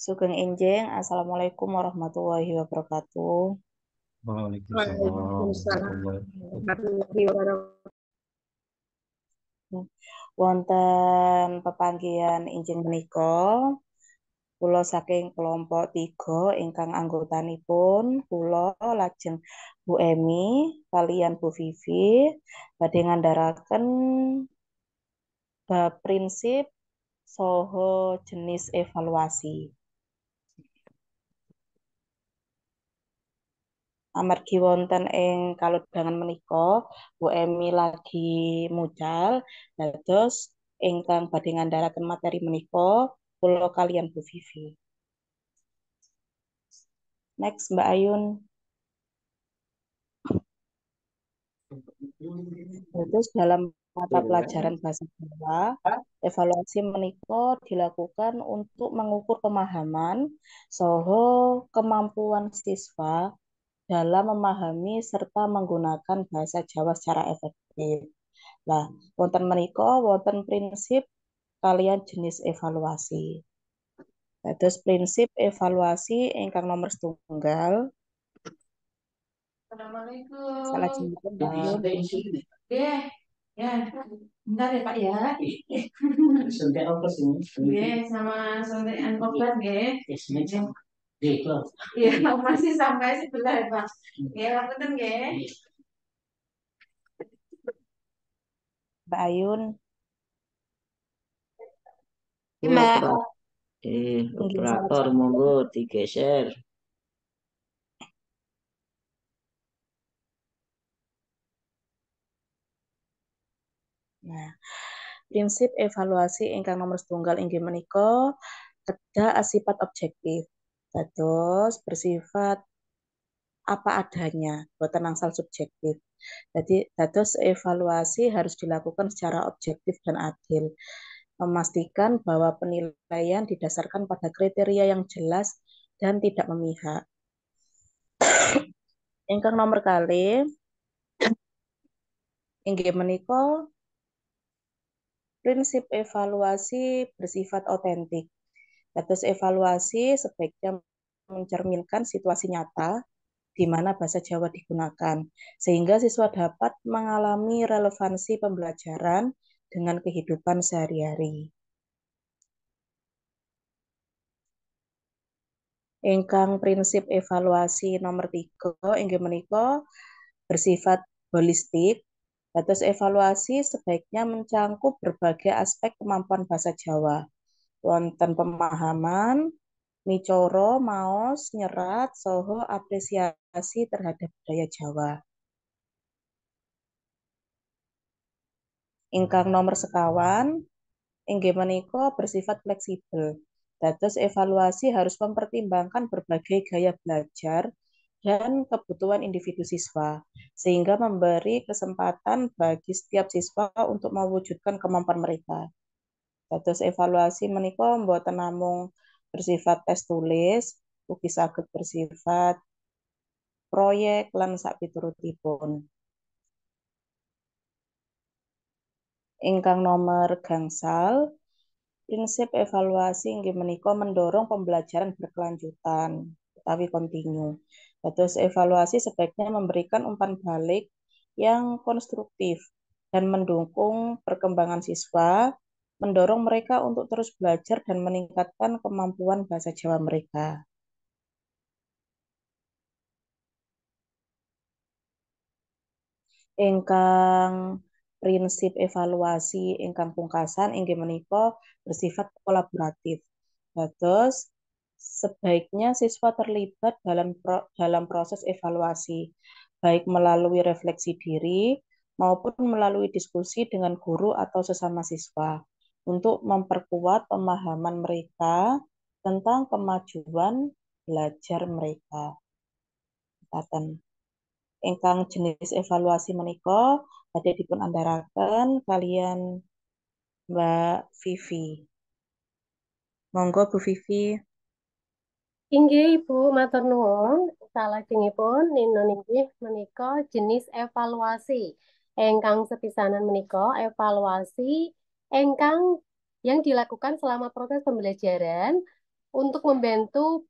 Sugeng Injeng, Assalamualaikum warahmatullahi wabarakatuh. Wonten pepanggian Injeng Niko, Pulau saking kelompok tiga ingkang anggota nipun Pulau lajeng Bu Emi kalian Bu Vivi badhe ngandharaken bab prinsip soho jenis evaluasi. amargi wonten ing bangan menika Bu Emi lagi mucal dados ingkang darah ngandharaken materi menika pulau kalian Bu Vivi. Next Mbak Ayun. Terus dalam mata pelajaran bahasa Jawa, evaluasi menika dilakukan untuk mengukur pemahaman soho kemampuan siswa dalam memahami serta menggunakan bahasa Jawa secara efektif. Nah, wonten menika wonten prinsip kalian jenis evaluasi. Terus prinsip evaluasi ingkang nomor setunggal. Assalamualaikum. Salah Ya, ya. Bentar ya Pak ya. Suntikan obat ini. Ya, sama suntikan obat ya. Ya, Gitu. Iya, masih sampai sebelah, Pak. Ya, punten nggih. Mbak Ayun. Iya, Mbak. Eh, operator monggo digeser. Nah, prinsip evaluasi ingkang nomor setunggal inggih menika kedah asipat objektif dados bersifat apa adanya, buatan angsal subjektif. Jadi dados evaluasi harus dilakukan secara objektif dan adil. Memastikan bahwa penilaian didasarkan pada kriteria yang jelas dan tidak memihak. Ingkang nomor kali ingin menikah, prinsip evaluasi bersifat otentik. Batas evaluasi sebaiknya mencerminkan situasi nyata di mana bahasa Jawa digunakan, sehingga siswa dapat mengalami relevansi pembelajaran dengan kehidupan sehari-hari. Engkang prinsip evaluasi nomor tiga, inggih menikah bersifat holistik. Batas evaluasi sebaiknya mencangkup berbagai aspek kemampuan bahasa Jawa, wonten pemahaman micoro, maos, nyerat, soho, apresiasi terhadap budaya Jawa. Ingkang nomor sekawan, inggih menika bersifat fleksibel. Dados evaluasi harus mempertimbangkan berbagai gaya belajar dan kebutuhan individu siswa, sehingga memberi kesempatan bagi setiap siswa untuk mewujudkan kemampuan mereka. Dados evaluasi menika mboten namung bersifat tes tulis, ugi saged bersifat proyek lan sakpiturutipun. Ingkang nomor gangsal, prinsip evaluasi inggih menika mendorong pembelajaran berkelanjutan utawi kontinu. Dados evaluasi sebaiknya memberikan umpan balik yang konstruktif dan mendukung perkembangan siswa mendorong mereka untuk terus belajar dan meningkatkan kemampuan bahasa Jawa mereka. Engkang prinsip evaluasi engkang pungkasan inggih menika bersifat kolaboratif. Dados sebaiknya siswa terlibat dalam dalam proses evaluasi baik melalui refleksi diri maupun melalui diskusi dengan guru atau sesama siswa untuk memperkuat pemahaman mereka tentang kemajuan belajar mereka. Catatan. Engkang jenis evaluasi menika badhe dipun andarakan kalian Mbak Vivi. Monggo Bu Vivi. Inggi Ibu matur nuwun. pun nino inggih meniko jenis evaluasi. Engkang sepisanan meniko evaluasi engkang yang dilakukan selama proses pembelajaran untuk membantu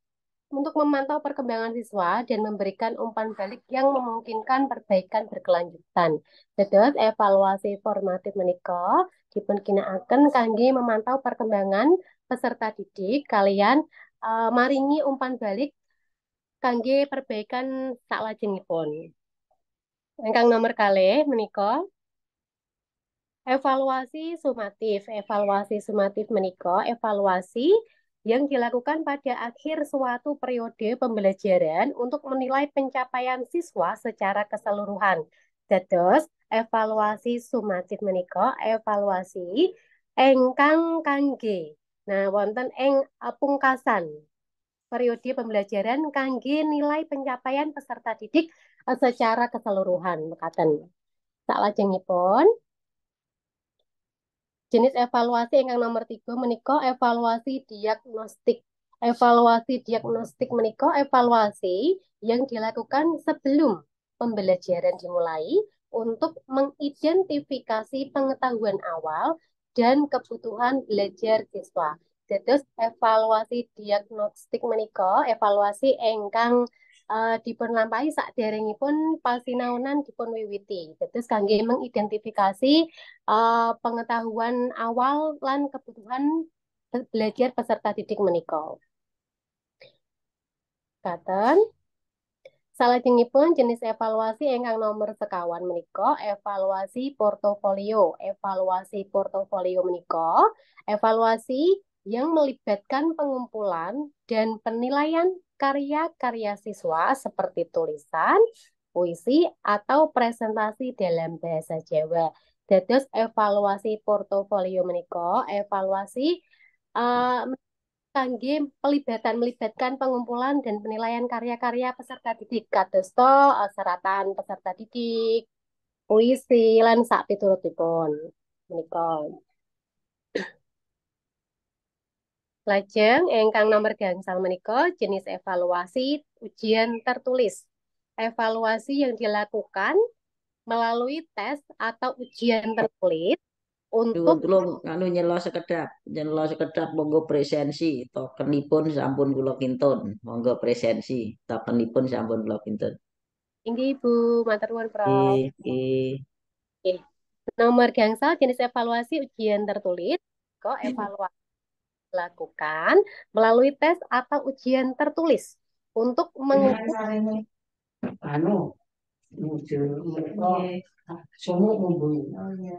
untuk memantau perkembangan siswa dan memberikan umpan balik yang memungkinkan perbaikan berkelanjutan. Dados evaluasi formatif menika dipunginakaken kangge memantau perkembangan peserta didik kalian uh, maringi umpan balik kangge perbaikan sak lajengipun. Engkang nomor kali menika Evaluasi sumatif. Evaluasi sumatif meniko, evaluasi yang dilakukan pada akhir suatu periode pembelajaran untuk menilai pencapaian siswa secara keseluruhan. Dados, evaluasi sumatif meniko, evaluasi engkang kangge. Nah, wonten eng pungkasan periode pembelajaran kangge nilai pencapaian peserta didik eh, secara keseluruhan mekaten. Tak lajengipun, jenis evaluasi yang nomor tiga meniko evaluasi diagnostik. Evaluasi diagnostik meniko evaluasi yang dilakukan sebelum pembelajaran dimulai untuk mengidentifikasi pengetahuan awal dan kebutuhan belajar siswa. jadi evaluasi diagnostik meniko evaluasi engkang uh, eh, dipunlampahi saderengipun palsinaunan dipun wiwiti. Dados kangge mengidentifikasi uh, pengetahuan awal lan kebutuhan belajar peserta didik menika. Katen. salah pun jenis evaluasi engkang nomor sekawan meniko, evaluasi portofolio. Evaluasi portofolio meniko, evaluasi yang melibatkan pengumpulan dan penilaian karya-karya siswa seperti tulisan, puisi, atau presentasi dalam bahasa Jawa. Dados evaluasi portofolio meniko, evaluasi uh, eh, pelibatan melibatkan pengumpulan dan penilaian karya-karya peserta didik kados to eh, seratan peserta didik puisi lan sak piturutipun menikah. Lajeng engkang nomor gangsal menika jenis evaluasi ujian tertulis. Evaluasi yang dilakukan melalui tes atau ujian tertulis untuk belum anu nyela sekedap, nyela sekedap monggo presensi tokenipun sampun kula kinton monggo presensi tokenipun sampun kula kintun. Inggih Ibu matur nuwun Prof. Nggih. Nomor gangsal jenis evaluasi ujian tertulis kok evaluasi lakukan melalui tes atau ujian tertulis untuk mengukur anu oh, iya. oh, iya.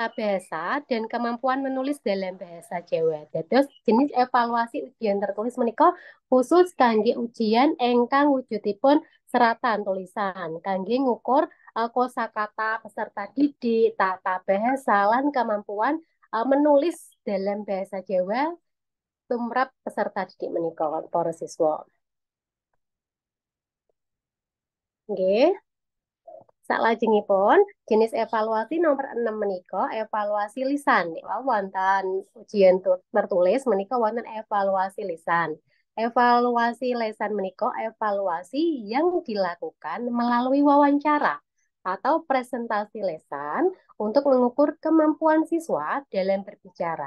bahasa dan kemampuan menulis dalam bahasa Jawa. Terus jenis evaluasi ujian tertulis menika khusus kangge ujian engkang wujudipun seratan tulisan kangge ngukur Eh, Kosa kata peserta didik, tata bahasa, dan kemampuan eh, menulis dalam bahasa Jawa tumrap peserta didik menikah para siswa. Nggih. pun jenis evaluasi nomor 6 menikah evaluasi lisan. Wonten ujian tertulis menikah wonten evaluasi lisan. Evaluasi lisan menikah evaluasi yang dilakukan melalui wawancara atau presentasi lesan untuk mengukur kemampuan siswa dalam berbicara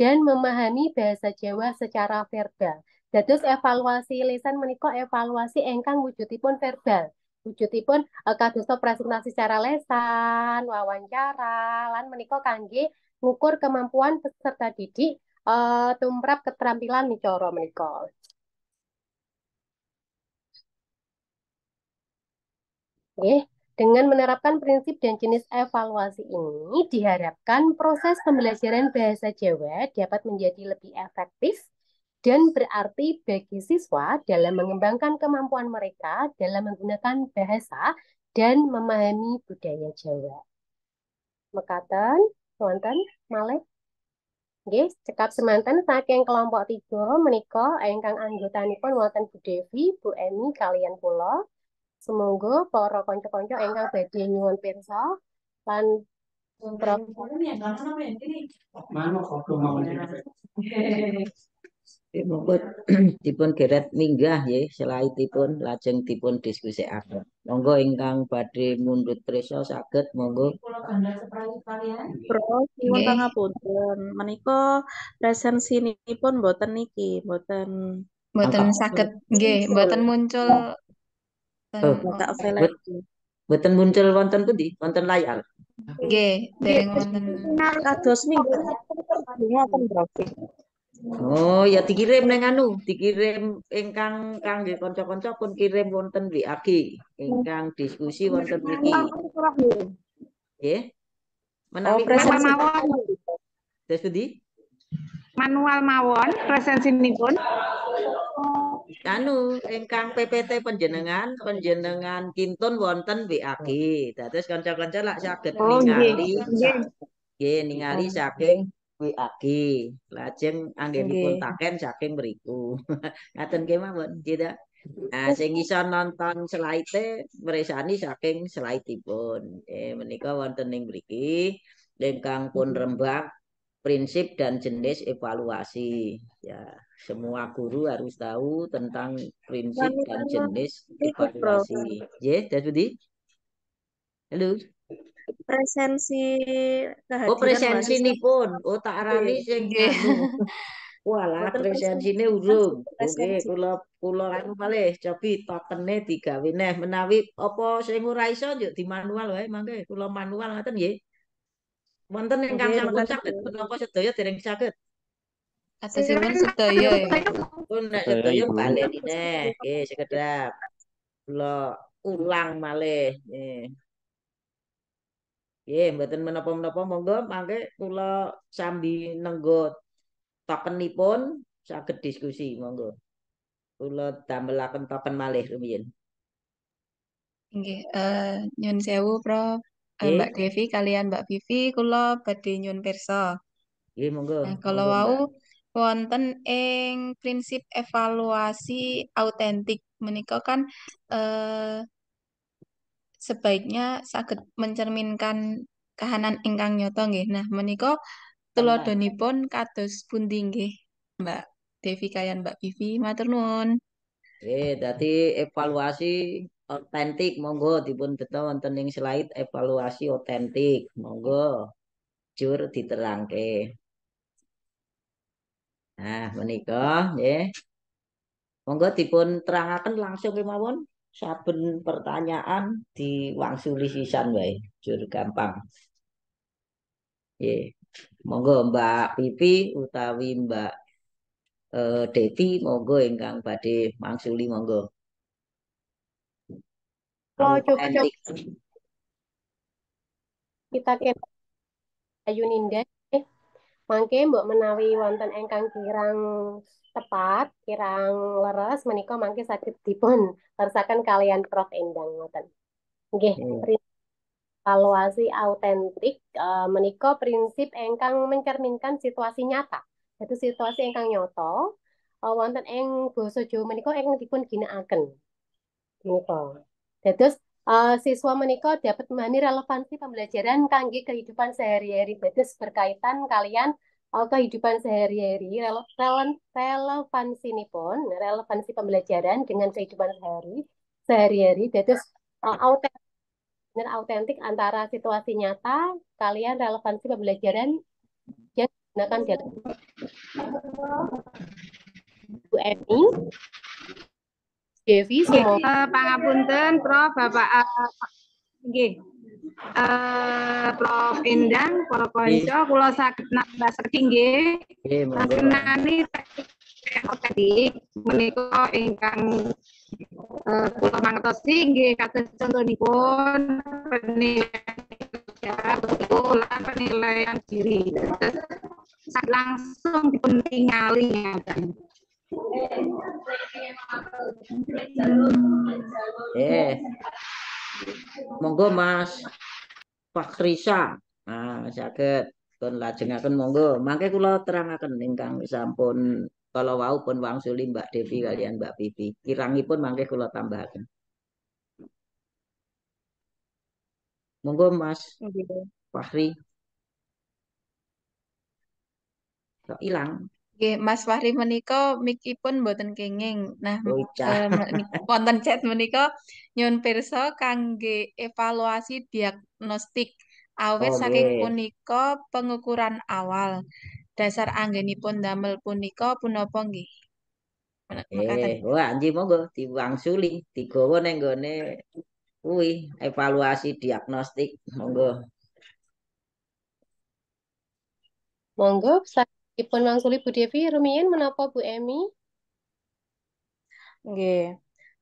dan memahami bahasa Jawa secara verbal. Dados evaluasi lesan menikah evaluasi engkang wujudipun verbal. Wujudipun eh, kadosta presentasi secara lesan, wawancara, lan menikah kangge ngukur kemampuan peserta didik eh, tumrap keterampilan micara menika. Okay. Dengan menerapkan prinsip dan jenis evaluasi ini, diharapkan proses pembelajaran bahasa Jawa dapat menjadi lebih efektif dan berarti bagi siswa dalam mengembangkan kemampuan mereka dalam menggunakan bahasa dan memahami budaya Jawa. Mekaten, wonten, malek, guys, cekap semantan saking kelompok tiga menika ingkang anggotanipun wonten Bu Devi, Bu Emi kalian pulau. Semoga para konco-konco ingkang badhe nyuwun pirsa lan Monggo ya? dipun geret minggah ya selain selaitipun lajeng dipun diskusikake. Monggo ingkang badhe mundut preso saged monggo. Pro nyuwun pangapunten. Menika presensinipun buatan niki, buatan. Buatan saged nggih, buatan muncul Oh, kota muncul wonten pundi? Wonten layar. Nggih, dereng wonten. Kados minggu ngoten, Prof. Oh, ya dikirim neng anu, dikirim ingkang kangge kanca-kanca pun kirim wonten WAG, ingkang diskusi wonten mriki. Nggih. Menawi mawon. Oh, Terus pundi? Manual mawon presensi presensinipun anu engkang PPT panjenengan panjenengan kinton wonten WAG. Dados kanca-kanca lak saged oh, ningali nggih ningali saking WAG. Lajeng anggih dipun taken saking mriku. Ngaten kemawon nggih Nah, sing iso nonton slide meresani saking slide-ipun. Eh menika wonten ning mriki ingkang pun mm-hmm. rembang prinsip dan jenis evaluasi. Ya semua guru harus tahu tentang prinsip dan jenis evaluasi. Ya, that's it. Halo. Presensi kehadiran. Oh, presensi ini pun. Oh, tak arani sing Wala presensi ini urung. Oke, kula kula anu malih cobi tokene digawe neh menawi apa sing ora iso yo di manual wae mangke kula manual ngoten nggih. Wonten ingkang sampun saged menapa sedaya dereng sakit. Asa sampean sedaya ya. Pun nek sedaya balik neh. Nggih, sekedap. Kula ulang malih. Nggih. Eh. Nggih, mboten menapa-menapa monggo mangke kula sambil nenggo tokenipun saged diskusi monggo. Kula damelaken token malih rumiyin. Nggih, uh, nyun sewu, Prof. Okay. Eh, Mbak Devi kalian Mbak Vivi kula badhe nyun pirsa. Nggih, monggo. Nah, kalau wau wonten ing prinsip evaluasi autentik menika kan eh, sebaiknya saged mencerminkan kahanan ingkang nyata nggih. Nah, menika tuladhanipun kados pundi nggih, Mbak Devi kayan Mbak Vivi matur nuwun. Eh, dadi evaluasi otentik monggo dipun beto wonten ing slide evaluasi otentik. Monggo jur diterangke. Nah, menikah nggih. Monggo dipun terangaken langsung kemawon saben pertanyaan di diwangsuli sisan wae, jur gampang. ya Monggo Mbak Pipi utawi Mbak eh, Devi monggo ingkang badhe mangsuli monggo. Kita ke Ayu Ninda mangke mbok menawi wonten engkang kirang tepat, kirang leres menika mangke sakit dipun leresaken kalian Prof Endang ngoten. Nggih, hmm. evaluasi autentik uh, menika prinsip engkang mencerminkan situasi nyata. yaitu situasi engkang nyoto uh, eh, wonten ing basa Jawa menika engkang dipun ginakaken. Menika. Dados uh, siswa menikah dapat memahami relevansi pembelajaran kangge kehidupan sehari-hari. Dados berkaitan kalian uh, kehidupan sehari-hari, rele relevansi ini pun, relevansi pembelajaran dengan kehidupan sehari sehari-hari, dados uh, eh, autentik autentik antara situasi nyata kalian relevansi pembelajaran yang digunakan dalam UMI Devi semoga eh, pangapunten Prof Bapak eh, nggih. Uh, Prof Endang, Prof Konco, kula saged nambah sedhi nggih. Kenani tadi menika ingkang kula mangertosi nggih kados contonipun penilaian penilaian diri langsung dipun tingali ngaten. Eh, monggo Mas Pak Krisa. Nah, sakit pun lajengaken monggo. Mangke kula terangaken ingkang sampun kalau wau pun wangsuli Mbak Devi kalian Mbak Pipi. pun mangke kula tambahaken. Monggo Mas Fahri. Kok hilang? Oke, Mas Fahri menika pun mboten kenging. Nah, eh, wonten chat menika nyun pirsa kangge evaluasi diagnostik. Awet Oh saking punika pengukuran awal. Dasar anggenipun damel punika punapa nggih? Eh, wah anji monggo diwangsuli, digawa neng gone kuwi evaluasi diagnostik. Monggo. Monggo Ipun mangsuli Bu Devi rumiyin menapa Bu Emi? Nggih.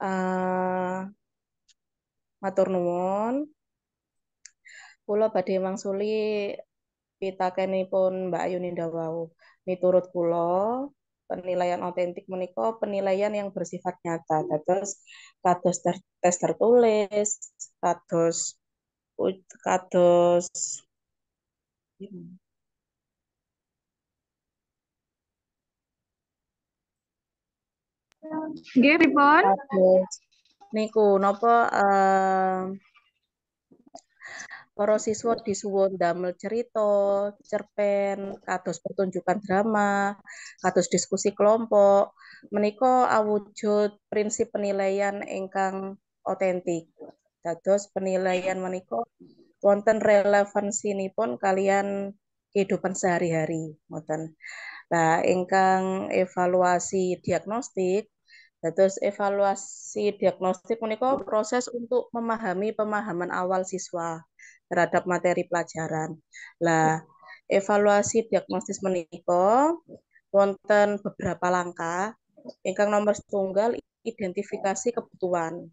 Uh, matur nuwun. Kula badhe mangsuli pitakenipun Mbak Ayuninda wau. Miturut kula, penilaian otentik menika penilaian yang bersifat nyata. Dados kados ter tes tertulis, kados kados Nggih pripun? Niku napa eh, para siswa disuwun damel cerita, cerpen, kados pertunjukan drama, kados diskusi kelompok. Menika awujud prinsip penilaian ingkang otentik. Dados penilaian menika wonten relevansinipun kalian kehidupan sehari-hari, ngoten. Nah, ingkang evaluasi diagnostik Terus evaluasi diagnostik menika proses untuk memahami pemahaman awal siswa terhadap materi pelajaran. Lah, evaluasi diagnostis menika wonten beberapa langkah. Ingkang nomor tunggal identifikasi kebutuhan.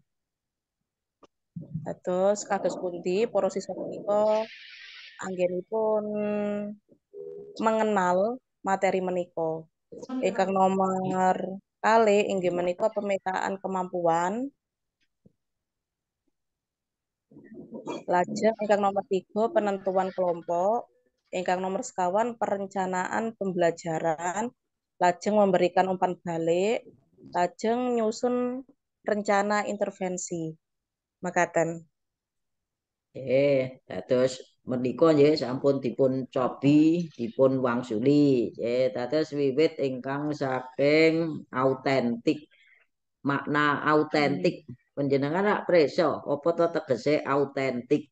Terus kados pundi para siswa menika anggenipun mengenal materi meniko, Ingkang nomor kali inggih meniko pemetaan kemampuan. Lajeng ingkang nomor tiga penentuan kelompok. Ingkang nomor sekawan perencanaan pembelajaran. Lajeng memberikan umpan balik. Lajeng nyusun rencana intervensi. Makatan. Eh, terus meniko nggih sampun dipun cobi, dipun wangsuli. Nggih tetes wiwit ingkang saking autentik. Makna autentik hmm. panjenengan rak preso opo to tegese autentik.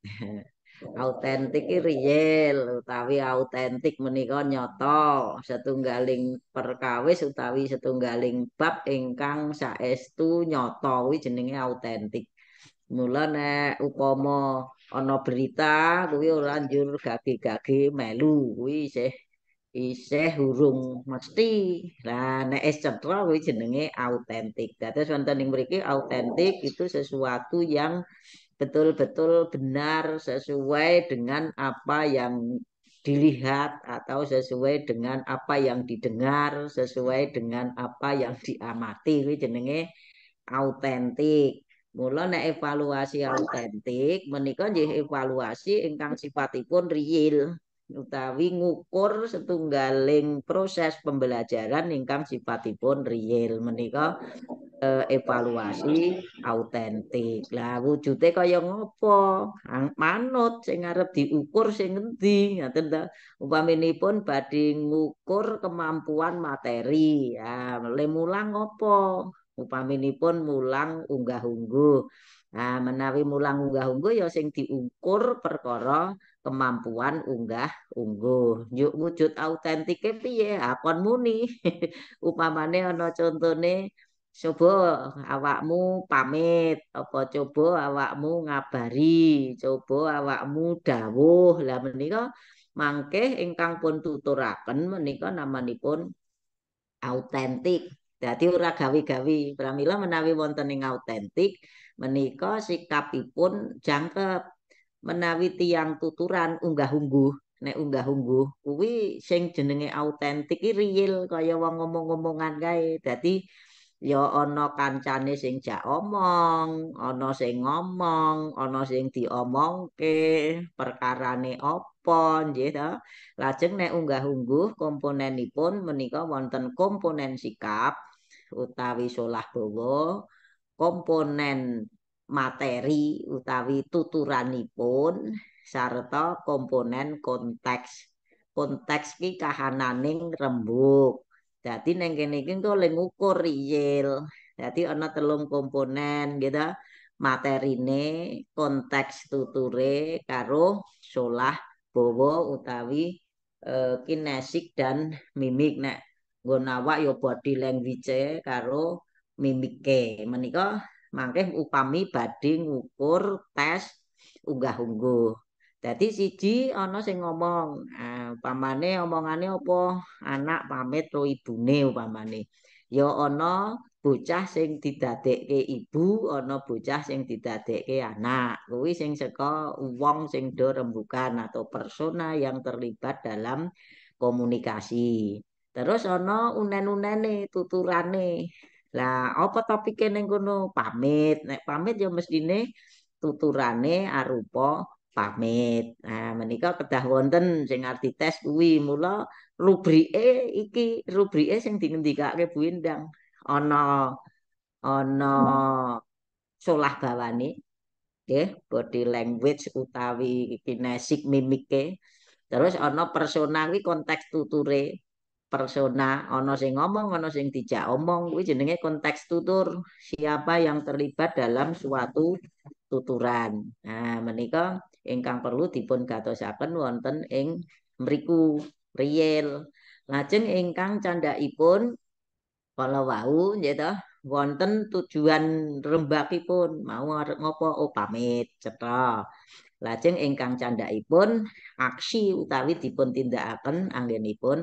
Oh. autentik real utawi autentik menika nyata setunggaling perkawis utawi setunggaling bab ingkang saestu nyata kuwi jenenge autentik. Mula nek upama Ono berita kuwi ora njur gage-gage melu kuwi isih isih urung mesti. Lah nek es cetra kuwi jenenge autentik. Dados wonten ing mriki autentik itu sesuatu yang betul-betul benar sesuai dengan apa yang dilihat atau sesuai dengan apa yang didengar, sesuai dengan apa yang diamati kuwi jenenge autentik. Mula nek evaluasi autentik menika nggih evaluasi ingkang sifatipun real utawi ngukur setunggaling proses pembelajaran ingkang sifatipun real menika eh, evaluasi autentik. Lah wujude kaya ngopo? Manut sing arep diukur sing ngendi, Upaminipun badhe ngukur kemampuan materi. Ah, ya, mulang ngopo? upaminipun mulang unggah-ungguh. Nah, menawi mulang unggah-ungguh ya sing diukur perkara kemampuan unggah ungguh. Yuk wujud autentik e piye? Akon muni. Upamane ana contone coba awakmu pamit apa coba awakmu ngabari, coba awakmu dawuh. Lah menika mangke ingkang pun tuturaken menika namanipun autentik. Dadi ora gawe-gawe pramila menawi wonten ing autentik menika sikapipun jangkep menawi tiyang tuturan unggah-ungguh nek unggah-ungguh kuwi sing jenenge autentik iki real kaya wong ngomong-ngomongan kae dadi ya ana kancane sing jak omong ana sing ngomong ana sing diomongke perkarane apa nggih ta lajeng nek unggah-ungguh komponenipun menika wonten komponen sikap utawi solah bawa komponen materi utawi tuturanipun sarta komponen konteks konteks ki kahananing rembug dadi ning kene iki engko le ngukur dadi ana telung komponen gitu materine konteks tuture karo solah bawa utawi e, kinesik dan mimik nek nggon awak ya body language karo mimike menika mangke upami badhe ngukur tes unggah-ungguh dadi siji ana sing ngomong eh, upamane omongane apa anak pamit karo ibune upamane ya ana bocah sing didadekke ibu ana bocah sing didadekke anak kuwi sing saka wong sing do rembukan atau persona yang terlibat dalam komunikasi Terus ana unen-unene tuturane. Lah apa topike ning kono? Pamit. Nek pamit ya mesthine tuturane arupa pamit. Nah, menika kedah wonten sing arti tes kuwi. Mula rubrike iki rubrike sing dingendikake Bu Indang. Ana ana solah bawane. Nggih, body language utawi kinesik mimike. Terus ana persona kuwi konteks tuture. persona ono sing ngomong ono sing tidak omong kuwi jenenge konteks tutur siapa yang terlibat dalam suatu tuturan nah menika ingkang perlu dipun gatosaken wonten ing mriku riel lajeng ingkang candhaipun kala wau nggih wonten tujuan rembakipun mau arep ngopo opamit, oh, pamit cetha lajeng ingkang candhakipun aksi utawi dipun tindakaken anggenipun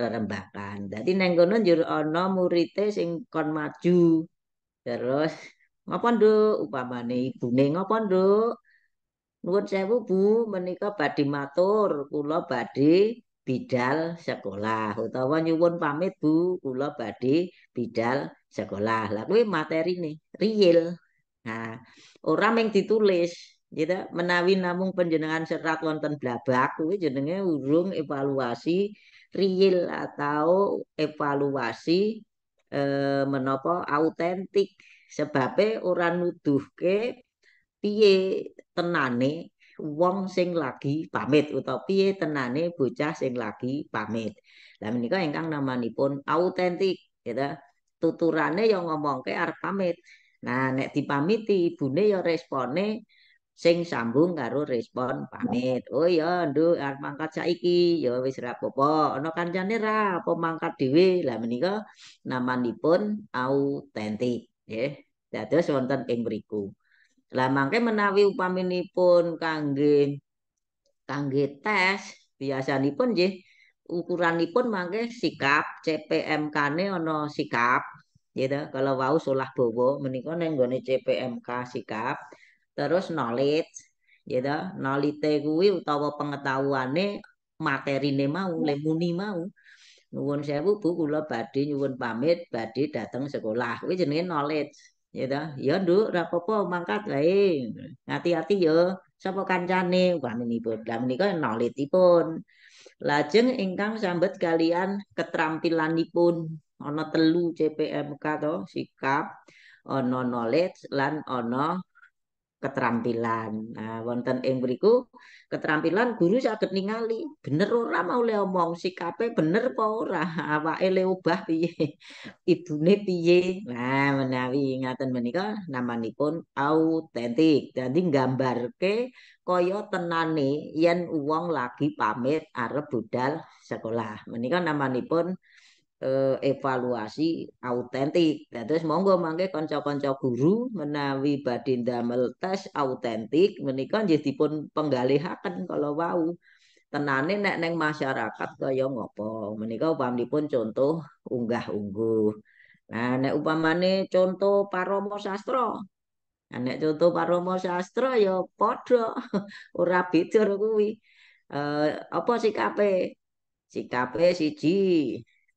rerembakan dadi neng kono njur ana murite sing kon maju terus ngapa nduk upamane ibune ngapa nduk nuwun sewu bu menika badhe matur kula badhe bidal sekolah utawa nyuwun pamit Bu kula badhe bidal sekolah. Lah kuwi materine real. Nah, orang yang ditulis, gitu. Menawi namung panjenengan serat wonten blabak kuwi jenenge urung evaluasi real atau evaluasi eh, menapa autentik orang nuduh ke piye tenane wong sing lagi pamit utawa piye tenane bocah sing lagi pamit. Lah menika ingkang namanipun autentik, gitu. Tuturane yang ngomongke arep pamit. Nah, nek dipamiti ibune ya respone sing sambung karo respon pamit. Oh iya, nduk arep mangkat saiki, ya wis ra apa-apa. Ana kancane ra apa mangkat dhewe. Lah menika namanipun autentik, nggih. Dados wonten ing mriku. Lah mangke menawi upaminipun kangge kangge tes biasanipun nggih ukuranipun mangke sikap CPMK ne ana sikap gitu kalau wau solah bowo menika neng gone CPMK sikap terus knowledge gitu knowledge kuwi utawa pengetahuane materine mau lemuni mau nuwun sewu bu kula badhe nyuwun pamit badhe dateng sekolah kuwi jenenge knowledge ya dah ya nduk rapopo mangkat wae hati-hati yo sapa kancane waninipun niko menika nolitipun lajeng ingkang sambet kalian keterampilanipun ono telu CPMK to sikap ono knowledge lan ono keterampilan. Nah, wonten ing mriku keterampilan guru saged ningali bener ora mau le omong sikape bener apa ora, awake le obah piye, ibune piye. Nah, menawi ngaten menika namanipun autentik. Dadi nggambarke kaya tenane yen wong lagi pamit arep budal sekolah. Menika namanipun Eh, evaluasi autentik. Terus monggo mangke kanca-kanca guru menawi badhe ndamel tes autentik menika nggih dipun penggalihaken kalau wau. Tenane nek neng masyarakat kaya ngopo? Menika upamipun contoh unggah-ungguh. Nah, nek upamane contoh paramo sastra. Nah, nek contoh paramo sastra ya padha ora bedo kuwi. Eh, apa sikape? Sikape siji,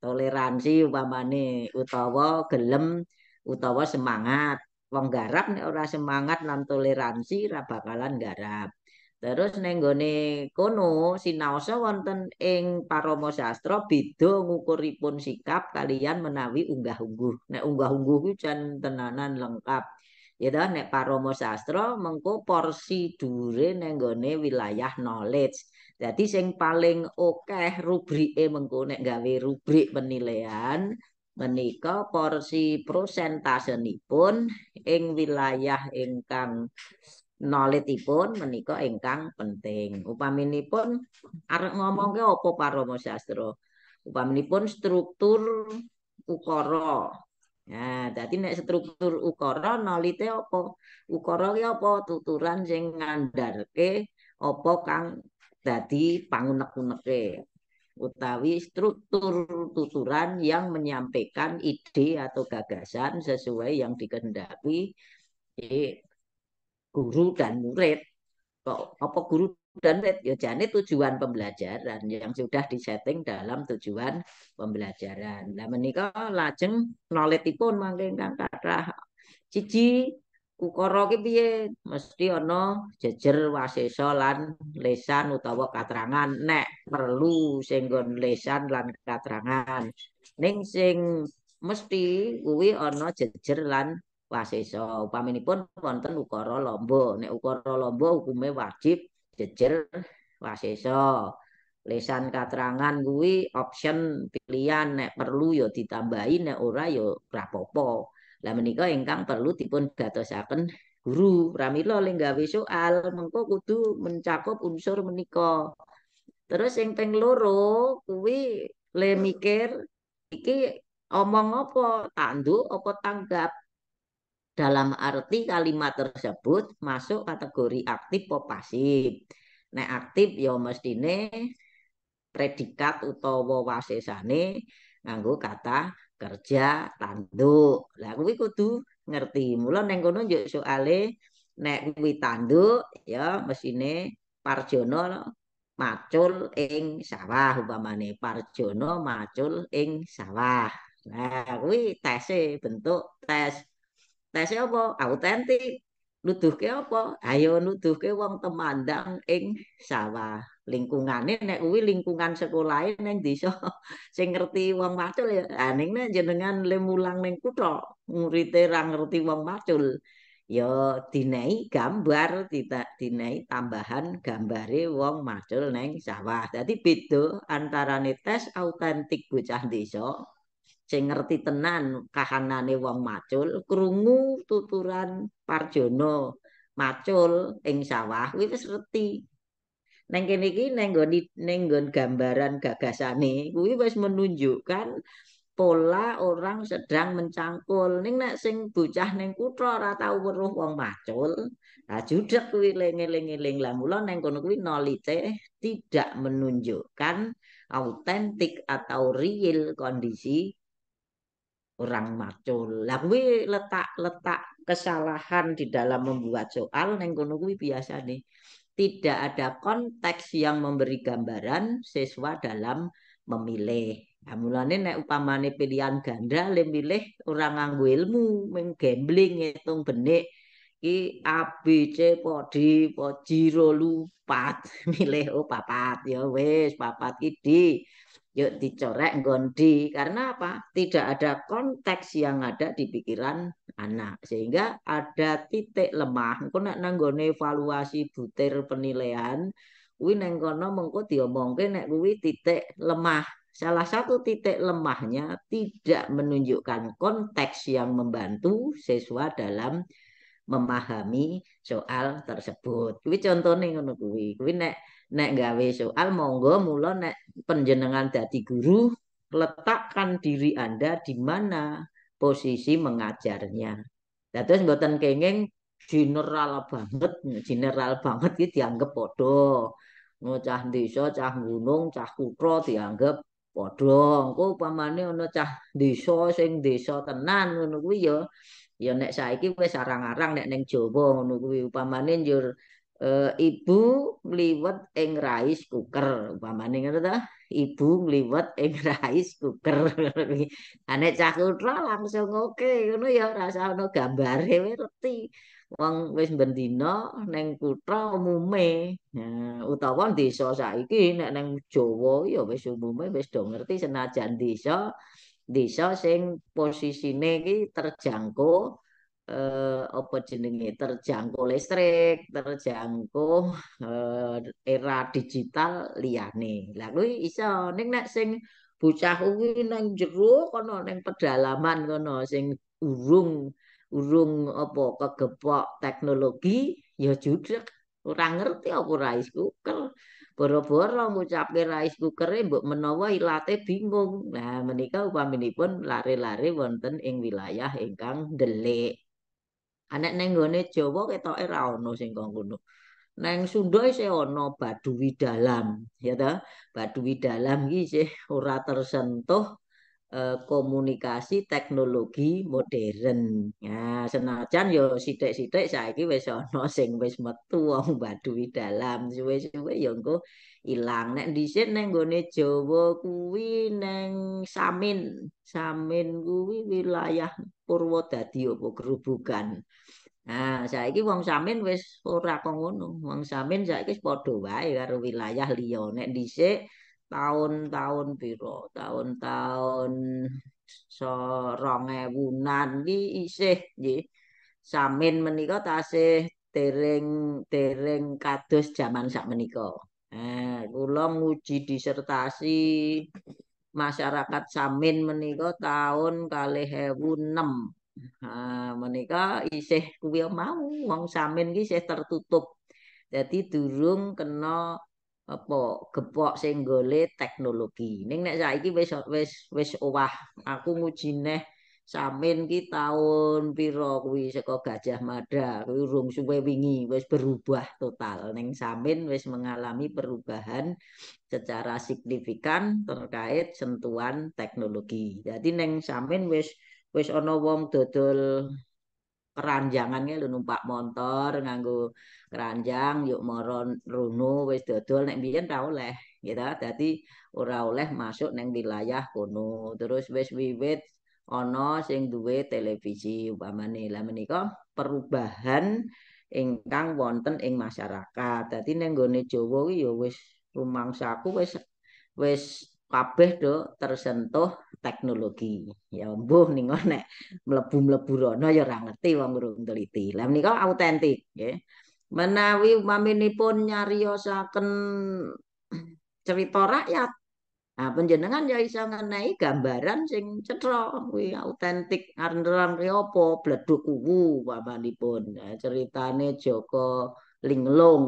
toleransi umpamane utawa gelem utawa semangat wong garap nek ora semangat lan toleransi ra bakalan garap terus neng gone kono sinaosa wonten ing paramo sastra beda ngukuripun sikap kalian menawi unggah-ungguh nek unggah-ungguh kuwi jan tenanan lengkap ya nek paramo sastra mengko porsi dure neng gone wilayah knowledge Jadi sing paling oke okay, rubrike mengko nek gawe rubrik penilaian menika porsi persentasenipun ing wilayah ingkang knowledge pun menika ingkang penting. Upaminipun arek ngomongke apa paramo sastra? Upaminipun struktur ukara. Nah, dadi nek struktur ukara nolite apa? Ukara ki apa tuturan sing ngandharke apa kang dadi pangunek-uneke utawi struktur tuturan yang menyampaikan ide atau gagasan sesuai yang dikehendaki eh, guru dan murid. Kok apa guru dan murid? Ya jane tujuan pembelajaran yang sudah disetting dalam tujuan pembelajaran. Lah menika lajeng noletipun mangke kang kathah siji kukara ki piye? mesti ana jejer wasesa lan lesan utawa katrangan nek perlu sing nggon lisan lan katrangan. Ning sing mesti kuwi ana jejer lan wasesa. Upaminipun wonten ukara lomba. Nek ukara lomba hukume wajib jejer wasesa. Lesan katrangan kuwi option pilihan nek perlu ya ditambahi nek ora ya ora Lah menika ingkang perlu dipun gatosaken guru pramila linggawi soal mengko kudu mencakup unsur menika. Terus sing teng loro kuwi le mikir iki omong apa Tak tanduk apa tanggap dalam arti kalimat tersebut masuk kategori aktif apa pasif. Nek aktif ya mestine predikat utawa wasesane nganggo kata kerja tanduk lah kuwi kudu ngerti mula neng kono yo soale nek kuwi tanduk ya mesine parjono macul ing sawah umpamane parjono macul ing sawah nah kuwi tes bentuk tes tes apa autentik nuduhke apa ayo nuduhke wong temandang ing sawah lingkungane nek uwi lingkungan sekolah ning desa sing ngerti wong macul ya ning jenengan lemulang ning kutho murite ra ngerti wong macul ya dinei gambar tidak dinei tambahan gambare wong macul ning sawah dadi beda antarane tes autentik bocah desa sing ngerti tenan kahanane wong macul krungu tuturan parjono macul ing sawah kuwi wis reti Neng kene iki neng nggon neng nggon gambaran gagasane kuwi wis menunjukkan pola orang sedang mencangkul. Ning nek sing bocah ning kutha ora tau weruh wong macul, ra judek kuwi lengi-lengi-leng lah mula neng kono kuwi nolite tidak menunjukkan autentik atau real kondisi orang macul. Lah kuwi letak-letak kesalahan di dalam membuat soal neng kono kuwi biasa nih. tidak ada konteks yang memberi gambaran siswa dalam memilih. Nah, mulanya nek upamane pilihan ganda, le milih orang nganggu ilmu, meng gambling ngitung benik, ki A, B, C, po, D, po, jiro, lupat, milih, oh, papat, ya, wes, papat, ki, di, yuk dicorek gondi karena apa tidak ada konteks yang ada di pikiran anak sehingga ada titik lemah engko nek nang evaluasi butir penilaian kuwi neng kono mengko diomongke nek kuwi titik lemah salah satu titik lemahnya tidak menunjukkan konteks yang membantu siswa dalam memahami soal tersebut kuwi contone ngono kuwi kuwi nek nek gawe soal monggo mulo nek penjenengan dadi guru letakkan diri Anda di mana posisi mengajarnya. Lah terus mboten kenging general banget, general banget iki dianggap padha. Ngocah desa, cah gunung, cah kutro dianggap padha. Engko upamane ana cah desa sing desa tenan ngono kuwi ya ya nek saiki wis arang-arang nek ning Jawa ngono kuwi upamane njur Eh, ibu mliwet ing rice cooker umpamane ngono ta ibu mliwet ing rice cooker ane cah kutra langsung oke okay. ngono ya ora ono gambare ngerti wong wis ben dina ning kutha umume nah, utawa desa saiki nek ning Jawa ya wis umume wis do ngerti senajan desa desa sing posisine iki terjangkau eh, apa jenenge terjangkau listrik, terjangkau eh, era digital liyane. Lah kuwi iso ning nek sing bocah kuwi nang jero kono nang pedalaman kono sing urung urung apa kegepok teknologi ya judek ora ngerti apa rais cooker boro-boro ngucapke rais cooker mbok menawa ilate bingung nah menika upaminipun lari-lari wonten ing wilayah ingkang delik anak ah, neng gone Jawa ketok ora ana sing kok ngono. Neng Sunda isih ana e baduwi dalam, ya ta? Baduwi dalam iki isih ora tersentuh E, komunikasi teknologi modern. Nah, senajan yo sithik-sithik saiki wis ana sing wis metu wong baduwi dalam. Suwe-suwe yo engko ilang. Nek dhisik ning nggone Jawa kuwi neng Samin. Samin kuwi wilayah Purwo dadi apa gerubukan. Nah, saiki wong Samin wis ora kok ngono. Wong Samin saiki wis padha wae karo wilayah liya. Nek dhisik taun-taun piro taun-taun so rongewunan ki isih nggih samin menika tasih dereng-dereng kados jaman sak menika eh kula nguji disertasi masyarakat samin menika taun 2006 ha menika isih kuwi mau wong samin ki isih tertutup jadi durung kena apa gepok sing gole teknologi ning nek saiki wis wis wis owah aku nguji neh samin ki tahun piro kuwi saka gajah mada kuwi urung suwe wingi wis berubah total ning samin wis mengalami perubahan secara signifikan terkait sentuhan teknologi jadi neng samin wis wis ana wong dodol keranjangannya lu numpak motor nganggu keranjang yuk moron runu wis dodol nek biyen ra oleh gitu dadi ora oleh masuk neng wilayah kono terus wis wiwit ana sing duwe televisi upamane lah menika perubahan ingkang wonten ing masyarakat dadi neng gone Jawa ki ya wis rumangsaku wis wis kabeh do tersentuh teknologi ya mbuh ning ngono nek mlebu-mlebu rono ya ora ngerti wong urung teliti menika autentik nggih menawi umaminipun nyariyosaken cerita rakyat nah panjenengan ya iso ngenehi gambaran sing cetro kuwi autentik ngarep-arep apa bleduk kuwu umaminipun nah, ceritane Joko Linglung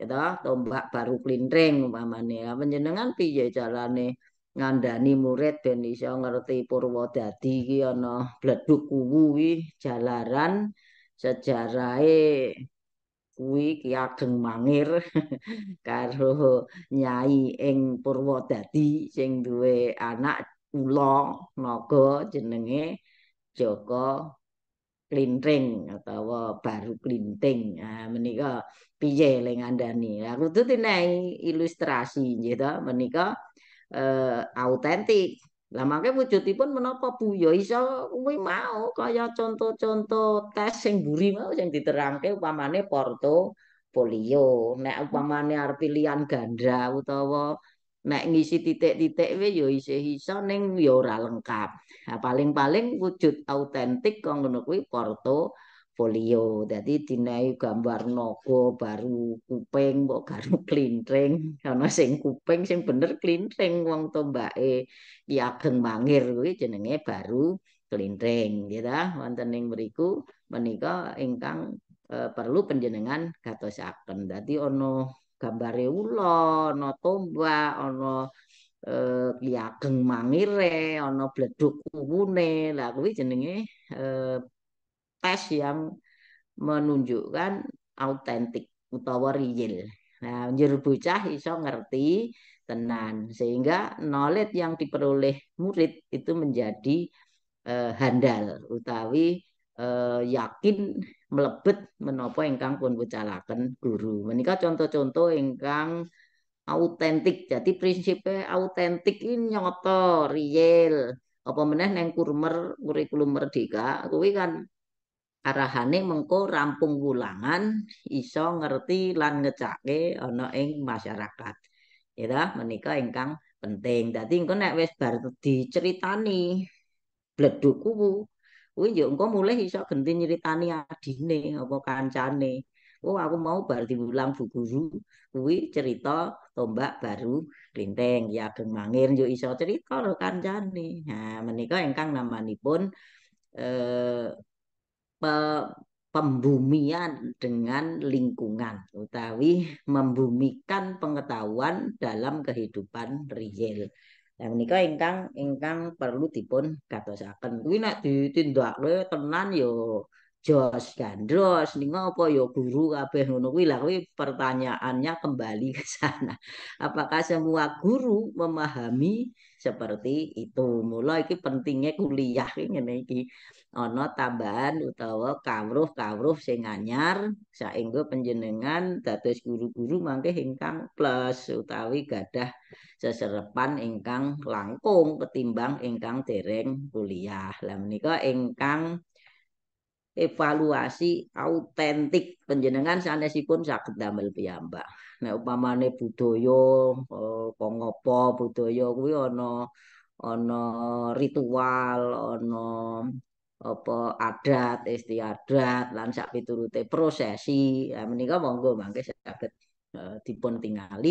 ya tombak baru klintring umpamane ya, panjenengan piye carane ngandani murid ben iso ngerti purwa dadi iki ana bleduk kuwi jalaran sejarahe kuwi Ki Ageng Mangir karo nyai ing purwa dadi sing duwe anak kula naga jenenge Joko Klinting utawa Baru Klinting nah menika piye le ngandani aku kudu ilustrasi nggih to menika eh, autentik. Lah mangke wujudipun menapa Bu ya iso kuwi mau kaya contoh-contoh tes sing buri mau sing diterangke upamane polio. Nek upamane arep pilihan ganda utawa nek ngisi titik-titik we ya isih iso ning ya ora lengkap. Nah, paling-paling wujud autentik kok ngono kuwi porto polio, jadi dinaik gambar nogo baru kuping kok baru klintring karena sing kuping sing bener klintring wong tombake ki ageng mangir kuwi jenenge baru klintring ya ta wonten ing mriku menika ingkang e, perlu penjenengan gatosaken dadi ana gambare ula ana tomba ana eh uh, ya geng mangire ana bleduk kuwune lah kuwi jenenge e, tes yang menunjukkan autentik utawa real. Nah, juru bocah iso ngerti tenan sehingga knowledge yang diperoleh murid itu menjadi eh, handal utawi eh, yakin melebet menopo engkang pun bucalakan guru. Menika contoh-contoh ingkang autentik. Jadi prinsipnya autentik ini nyoto, real. Apa meneh neng kurmer kurikulum merdeka, kuwi kan arahane mengko rampung wulangan iso ngerti lan ngecake ana ing masyarakat. Ya ta menika ingkang penting. Dadi engko nek wis bar diceritani bleduk kuwu, kuwi yo engko mulih iso genti nyeritani adine apa kancane. Oh aku mau bar diulang Bu Guru, kuwi cerita tombak baru rinteng ya geng mangir yo iso cerita karo kancane. Nah menika ingkang namanipun eh pembumian dengan lingkungan, utawi membumikan pengetahuan dalam kehidupan real. Nah, menika ingkang ingkang perlu dipun gatosaken. Kuwi nek ditindakake tenan yo ya jos gandros ning apa yo ya guru kabeh ngono kuwi lah kuwi pertanyaannya kembali ke sana. Apakah semua guru memahami seperti itu mulai iki pentingnya kuliah ini iki ono tambahan utawa kawruh-kawruh sing anyar saenggo panjenengan dados guru-guru mangke ingkang plus utawi gadah seserepan ingkang langkung ketimbang ingkang dereng kuliah lah menika ingkang evaluasi autentik panjenengan sanesipun saged damel piyambak nek upamane budaya apa eh, ngopo budaya kuwi ana ana ritual ana apa adat istiadat lan sak piturute prosesi ya menika monggo mangke saged eh, dipun tingali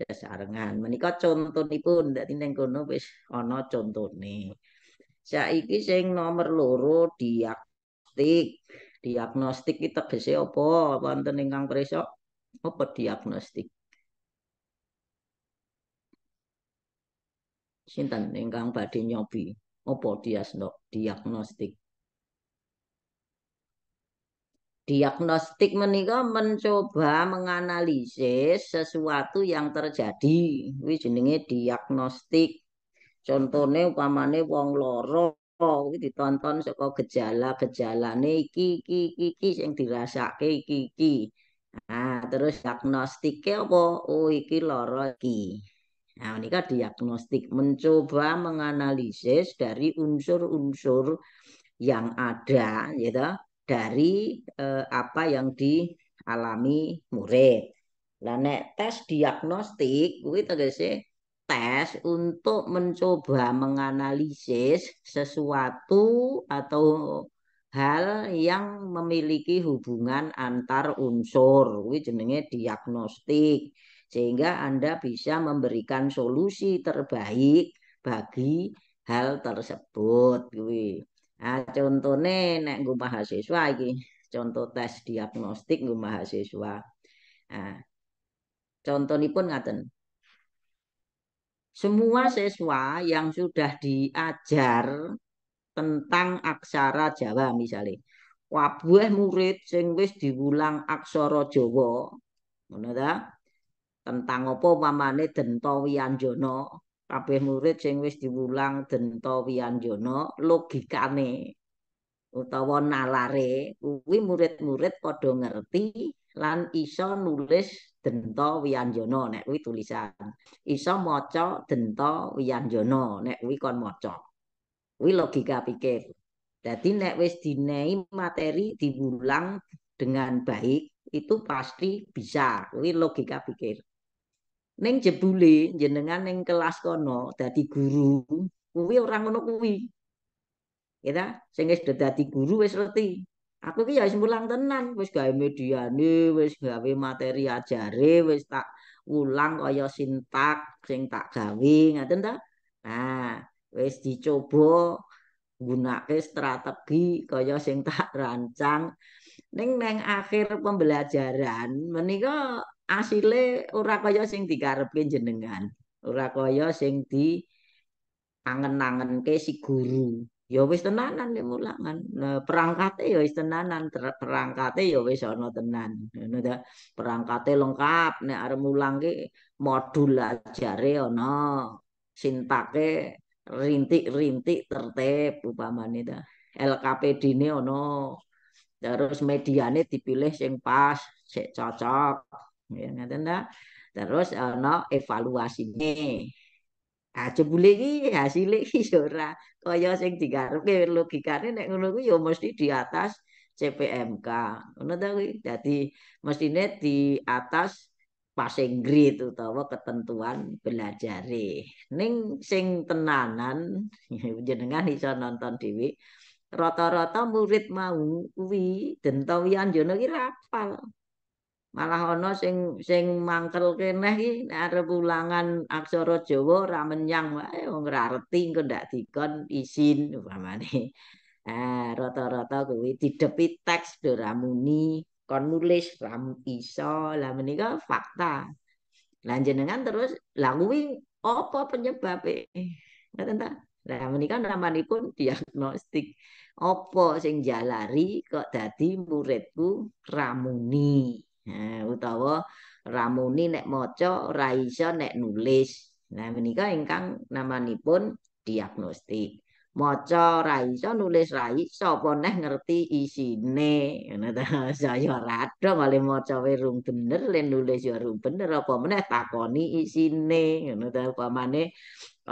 sesarengan menika contonipun ndak tindeng kono wis ana contone saiki sing nomor loro diagnostik diagnostik iki tegese apa wonten ingkang presok apa diagnostik sinten ingkang badhe nyobi apa diagnostik diagnostik menika mencoba menganalisis sesuatu yang terjadi kuwi jenenge diagnostik contone upamane wong loro kuwi ditonton saka gejala-gejalane iki iki iki sing dirasake iki iki Nah, terus diagnostiknya apa? Oh, iki loro iki. Nah, kan diagnostik mencoba menganalisis dari unsur-unsur yang ada gitu dari eh, apa yang dialami murid. Nah, nek tes diagnostik kuwi tegese tes untuk mencoba menganalisis sesuatu atau hal yang memiliki hubungan antar unsur kuwi jenenge diagnostik sehingga Anda bisa memberikan solusi terbaik bagi hal tersebut kuwi nah, contohnya nek gue mahasiswa iki contoh tes diagnostik gue mahasiswa nah, contohipun ngaten semua siswa yang sudah diajar tentang aksara Jawa misalnya. Kabeh murid sing wis diwulang aksara Jawa, ngono ta? Tentang apa pamane Denta Wianjana? Kabeh murid sing wis diwulang Denta Wianjana logikane utawa nalare kuwi murid-murid padha ngerti lan iso nulis denta wianjana nek kuwi tulisan iso maca denta wianjana nek kuwi kon maca kuwi logika pikir dadi nek wis dinei materi diulang dengan baik itu pasti bisa kuwi logika pikir ning jebule jenengan ning kelas kono dadi guru kuwi orang ngono kuwi ya sing wis dadi guru wis reti aku iki ya wis mulang tenan wis gawe mediane wis gawe materi ajare wis tak ulang kaya sintak sing tak gawe ngaten ta nah wis dicoba nggunakake strategi kaya sing tak rancang ning neng akhir pembelajaran menika asile ora kaya sing dikarepke jenengan ora kaya sing di angen-angenke si guru ya wis tenanan ya mulangan nah, perangkatnya ya wis tenanan perangkatnya ya wis ana tenan ngono ta perangkate lengkap nek arep mulangke modul ajare ana sintake rintik-rintik tertib upamane ta. LKPD ne ono terus mediane dipilih sing pas, sik cocok. Ya ngaten ta. Terus ono evaluasine. Ah jebule iki hasil iki ora kaya sing digarepke logikane nek ngono kuwi ya mesti di atas CPMK. Ngono ta kuwi. Dadi mestine di atas pas itu utawa ketentuan belajar ning sing tenanan jenengan iso nonton dhewe rata-rata murid mau kuwi dentawi anjono ki rapal malah ana sing sing mangkel kene iki nek arep ulangan aksara Jawa ra menyang wae wong ora reti engko ndak dikon izin umpamane eh rata-rata kuwi didepi teks dora kon nulis ram iso lah menika fakta lah jenengan terus lah kuwi apa penyebabe ngoten ta lah menika namanipun diagnostik apa sing jalari kok dadi muridku ramuni nah, utawa ramuni nek maca ora iso nek nulis nah menika ingkang namanipun diagnostik maca ra iso nulis ra iso apa ngerti isine ngono ta saya rada male maca we rung bener le nulis yo rung bener apa meneh takoni isine ngono ta upamane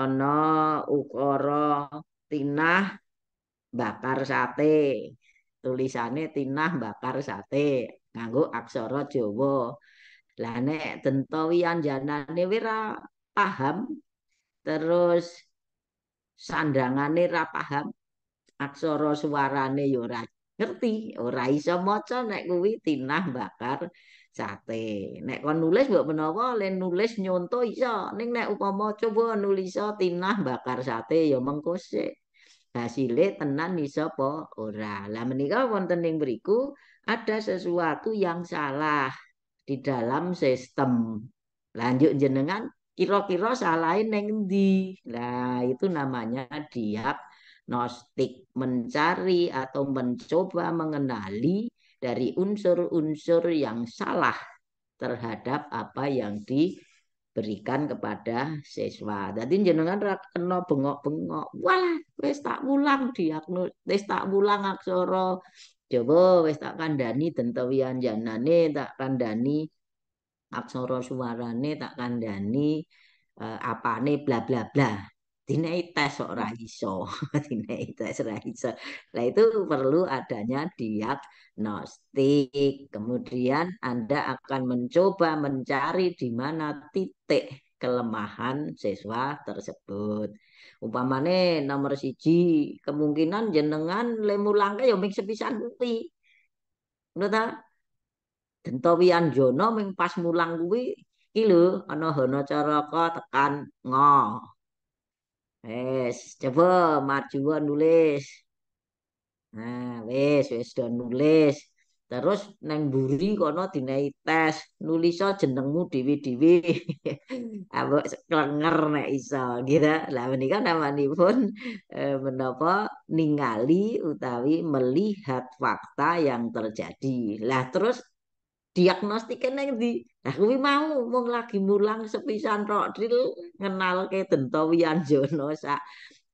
ana ukara tinah bakar sate tulisane tinah bakar sate nganggo aksara Jawa lah nek tentowi anjanane wira paham terus sandangane ra paham aksara suwarane ya ora ngerti ora iso maca nek kuwi tinah bakar sate nek kon nulis mbok menawa len nulis nyonto iso ning nek upama coba nulis tinah bakar sate yo ya mengko sik hasile tenan iso apa ora lah menika wonten ing mriku ada sesuatu yang salah di dalam sistem lanjut jenengan kira-kira salah neng di lah itu namanya diagnostik mencari atau mencoba mengenali dari unsur-unsur yang salah terhadap apa yang diberikan kepada siswa. Jadi jenengan ra kena bengok-bengok. Wah, wis tak ulang diagnostik wis tak ulang aksara coba wis tak kandhani dentawian janane tak kandani aksara suarane tak kandhani uh, apane bla bla bla Tine tes kok ora iso dinai tes ora iso nah itu perlu adanya diagnostik kemudian Anda akan mencoba mencari di mana titik kelemahan siswa tersebut Upamane nomor siji kemungkinan jenengan lemulangka ya mik sepisan kuwi Menurut Dentowian jono ming pas mulang kuwi iki lho ana hanacaraka tekan ngo. Wes, coba maju nulis. Nah, wes wes do nulis. Terus neng buri kono dinei tes nulis jenengmu dewi dewi. Abu kelenger nek iso gitu. Lah ini kan nama ini pun e, menapa ningali utawi melihat fakta yang terjadi. Lah terus diagnostikan nang di. nah kuwi mau wong lagi mulang sepisan tok dril ngenalke Denta Wiyanjana sa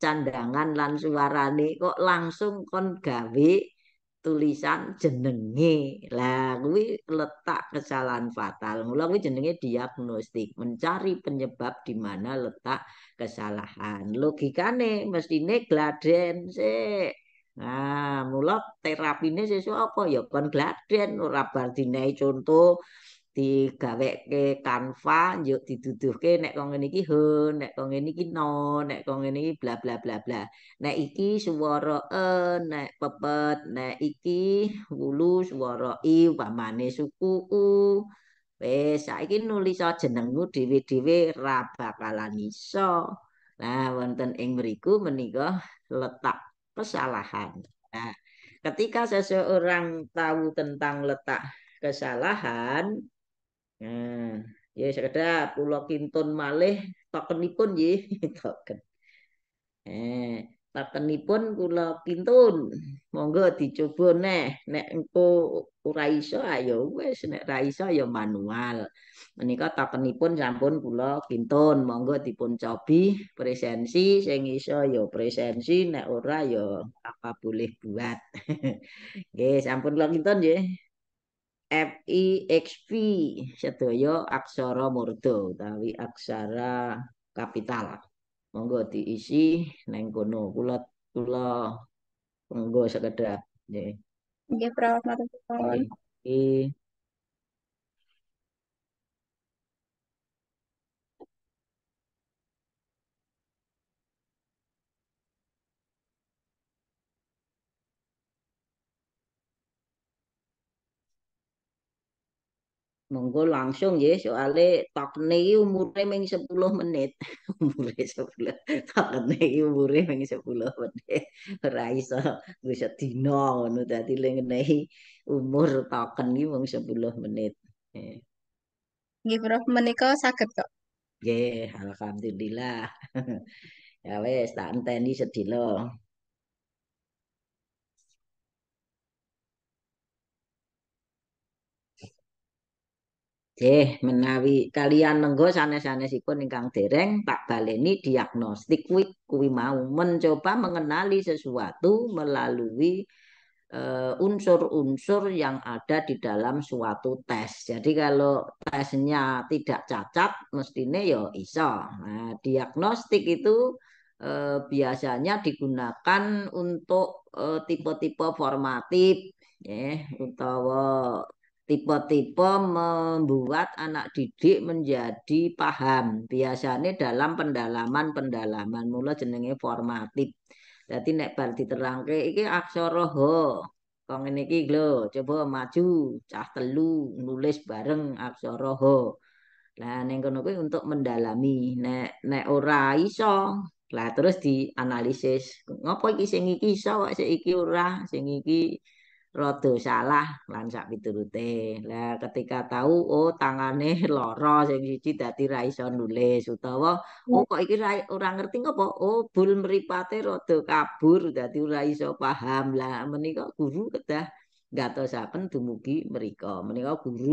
candangan lan suarane kok langsung kon gawe tulisan jenenge lah kuwi letak kesalahan fatal mula kuwi jenenge diagnostik mencari penyebab di mana letak kesalahan logikane mestine gladen sik Nah, mula terapine sesuk apa ya kon gladen ora bar dinehi conto digaweke kanva njuk diduduhke nek kon ngene iki he nek kon ngene iki no nek kon ngene iki bla bla bla bla nek iki swara e nek pepet nek iki wulu swara i pamane suku u wis saiki nulis jenengmu dhewe-dhewe ra bakalan iso nah wonten ing mriku menika letak kesalahan. Nah, ketika seseorang tahu tentang letak kesalahan, nah, ya sekedar pulau kintun malih token pun ya token. Eh, Patenipun kula pintun. Monggo dicoba neh. Nek engko ora iso ayo ya wis nek ra iso ya manual. Menika tapenipun sampun kula pintun. Monggo dipun cobi presensi sing iso ya presensi nek ora ya apa boleh buat. Nggih, sampun kula pintun nggih. FIXP sedaya aksara murda utawi aksara kapital monggo diisi neng kono kula kula monggo sekedap nggih nggih Prof matur nuwun monggo langsung ya soalnya nih umurnya ming 10 menit umurnya tak nih umurnya ming 10 menit raisa bisa dino dina ngono dadi umur tak nih mung 10 menit nggih Prof menikah sakit kok nggih alhamdulillah ya wis tak enteni sedilo Eh, menawi kalian sana-sana sanes-sanesipun ingkang dereng tak baleni diagnostik kuwi kuwi mau mencoba mengenali sesuatu melalui eh, unsur-unsur uh, yang ada di dalam suatu tes. Jadi kalau tesnya tidak cacat mestine yo ya iso. Nah, diagnostik itu uh, biasanya digunakan untuk eh, tipe-tipe uh, formatif ya utawa tipe-tipe membuat anak didik menjadi paham biasanya dalam pendalaman-pendalaman mula jenenge formatif Jadi, nek bar diterangke iki aksara ho. kong ini iki lho coba maju cah telu nulis bareng aksara ho. nah ning kono kuwi untuk mendalami nek nek ora iso lah terus dianalisis ngopo iki sing iki iso kok sing iki ora sing iki rada salah lan sak piturute. Lah ketika tahu oh tangane loro sing siji dadi ra iso nulis utawa hmm. oh kok iki ora ngerti ngopo? Oh bul mripate rada kabur dadi ora iso paham. Lah menika guru kedah gatosaken dumugi mereka. Menika guru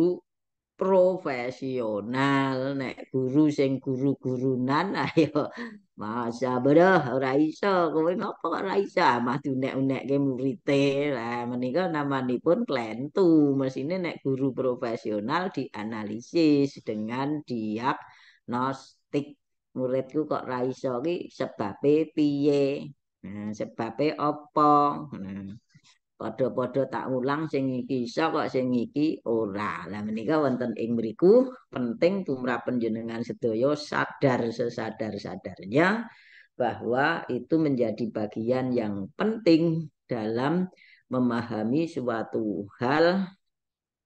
profesional nek guru sing guru-gurunan ayo Masa bodoh, ora iso, kowe ngopo ora iso, ah, mah nek unek ke murite, lah menika namanipun klentu, mesine nek guru profesional dianalisis dengan diagnostik. Muridku kok ora iso ki sebabe piye? Nah, sebabe opo? Nah. padha-padha tak ulang sing iki iso kok sing iki ora. Lah menika wonten ing mriku penting tumrap panjenengan sedaya sadar sesadar-sadarnya bahwa itu menjadi bagian yang penting dalam memahami suatu hal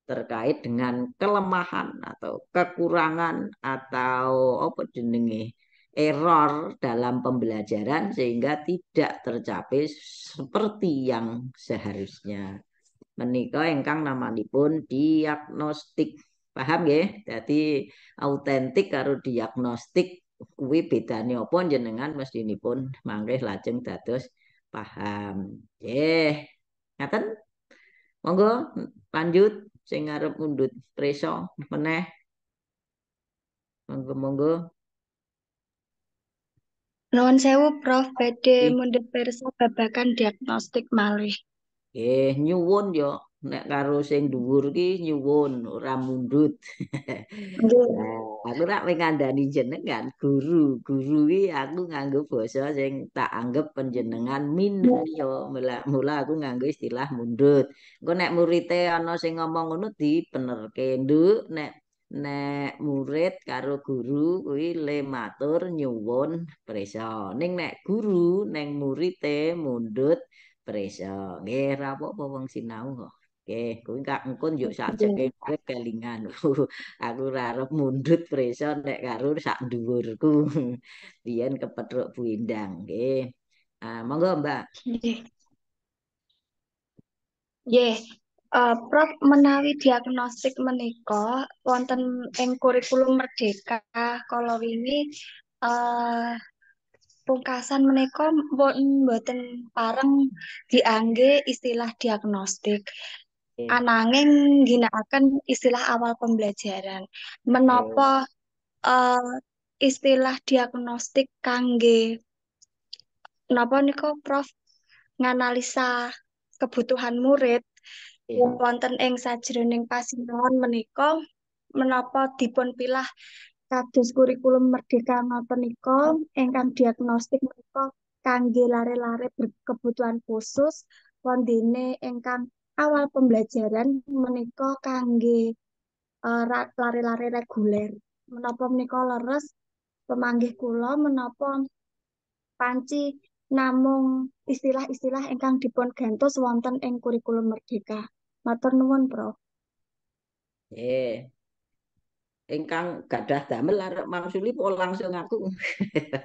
terkait dengan kelemahan atau kekurangan atau apa jenenge error dalam pembelajaran sehingga tidak tercapai seperti yang seharusnya. engkang nama namanipun diagnostik. Paham ya. Jadi autentik harus diagnostik kuwi bedanya apa jenengan mesti pun manggih lajeng dados paham. ya. Ngaten? Monggo lanjut sing undut mundhut preso meneh. Monggo monggo. Nuwun sewu Prof badhe hmm. mundhut pirsa babakan diagnostik malih. Eh nyuwun yo nek karo sing dhuwur ki nyuwun ora mundhut. nah, aku rak ngandani jenengan guru. Guru iki aku nganggo basa sing tak anggap panjenengan minyo. Mula-mula aku nganggo istilah mundhut. Engko nek murid e ana sing ngomong ngono dipenerke, Nduk, nek nek murid karo guru kuwi le matur nyuwun preso ning nek guru ning murite mundut preso nggih ra apa wong sinau kok nggih kuwi gak engkon yo sajake murid kelingan aku ra mundut preso nek karo sak dhuwurku biyen kepetruk Bu nggih ah monggo Mbak nggih yes. Uh, Prof menawi diagnostik menika wonten ing kurikulum merdeka kalau ini uh, eh, pungkasan menika boten pareng diangge istilah diagnostik hmm. gina akan istilah awal pembelajaran menopo okay. uh, eh, istilah diagnostik kangge napa niko Prof nganalisa kebutuhan murid yang wonten ing sajroning pasinaon menika menapa dipun pilah kados kurikulum merdeka menika ingkang diagnostik menika kangge lare-lare berkebutuhan khusus kondine ingkang awal pembelajaran menika kangge uh, lare-lare reguler menapa menika leres pemanggih kula menapa panci namung istilah-istilah ingkang dipun gantos wonten ing kurikulum merdeka. Matur nuwun, Prof. Eh. Ingkang gadah damel arep mangsuli kok langsung aku.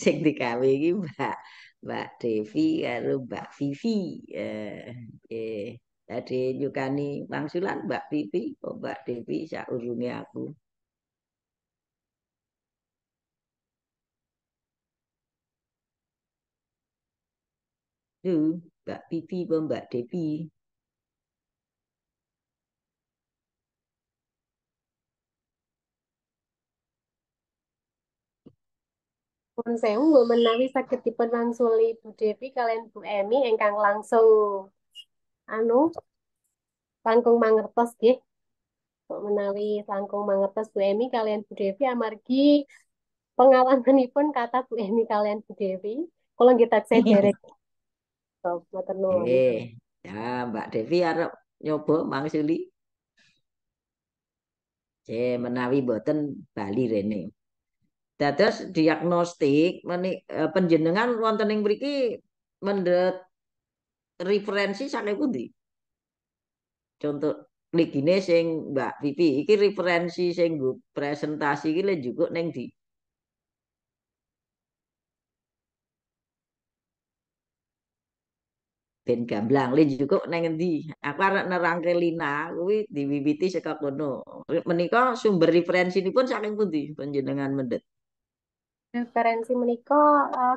Sing digawe iki Mbak Mbak Devi karo Mbak Vivi. Eh, eh. Tadi nyukani mangsulan Mbak Vivi, Mbak Devi urungi aku. lu Mbak Vivi, Mbak Devi. Pun saya mau menawi sakit tipe dipunwangsuli Bu Devi kalian Bu Emi engkang langsung anu langkung mangertos deh Bu menawi langkung mangertos Bu Emi kalian Bu Devi amargi pengalaman pun kata Bu Emi kalian Bu Devi kalau kita cek Eh, ya Mbak Devi harap nyoba Mang Suli. C menawi boten Bali Rene. Dados diagnostik meni, e, penjenengan wonten ing mriki mendet referensi sakniki pundi? Contoh ligine sing Mbak Vivi iki referensi sing presentasi iki lek juga neng di ben gamblang lin juga nang endi aku arep nerangke Lina kuwi diwiwiti saka kono menika sumber referensinipun saking pundi panjenengan mendet referensi menika eh,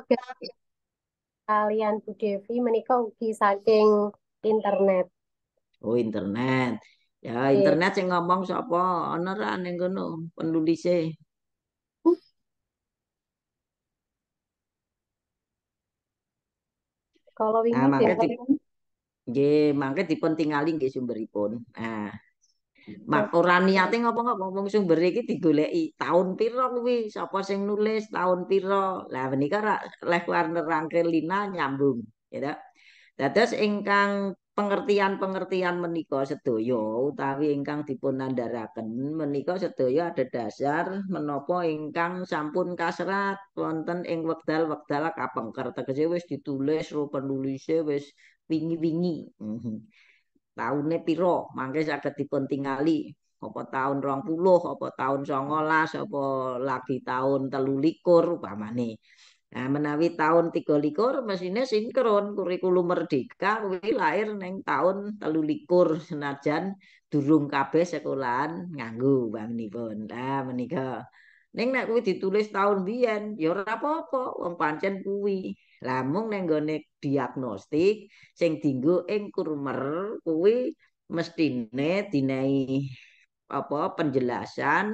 kalian Bu Devi menika ugi saking internet oh internet ya iya. internet sing ngomong sapa ana ra ning kono penulise Kalau ah, wingi Nah, ya, mangke di, biasanya nggih, mangke dipun nggih sumberipun. Nah, mak ora niate ngopo-ngopo wong sumber iki digoleki taun pira kuwi, sapa sing nulis, tahun pira. Lah menika ra- leh warnerangke lina nyambung, ya tak? Dados ingkang pengertian-pengertian menika sedaya utawi ingkang dipunandharaken menika sedaya ada dasar menapa ingkang sampun kasrat wonten ing wekdal-wekdal kapengker tegese wis ditulis rupenulise wis wingi-wingi mhm. taune piro mangke saged dipuntingali apa tahun 20 apa tahun 19 apa lagi tahun 23 upamane Nah, menawi tahun 34 mesinnya sinkron kurikulum merdeka kuwi lahir neng tahun telu likur senajan durung kabeh sekolahan nganggu bang nipun nah menika neng nek kuwi ditulis tahun biyen ya ora apa-apa wong pancen kuwi lamung neng gone diagnostik sing dinggo ing kurmer kuwi mestine dinai apa penjelasan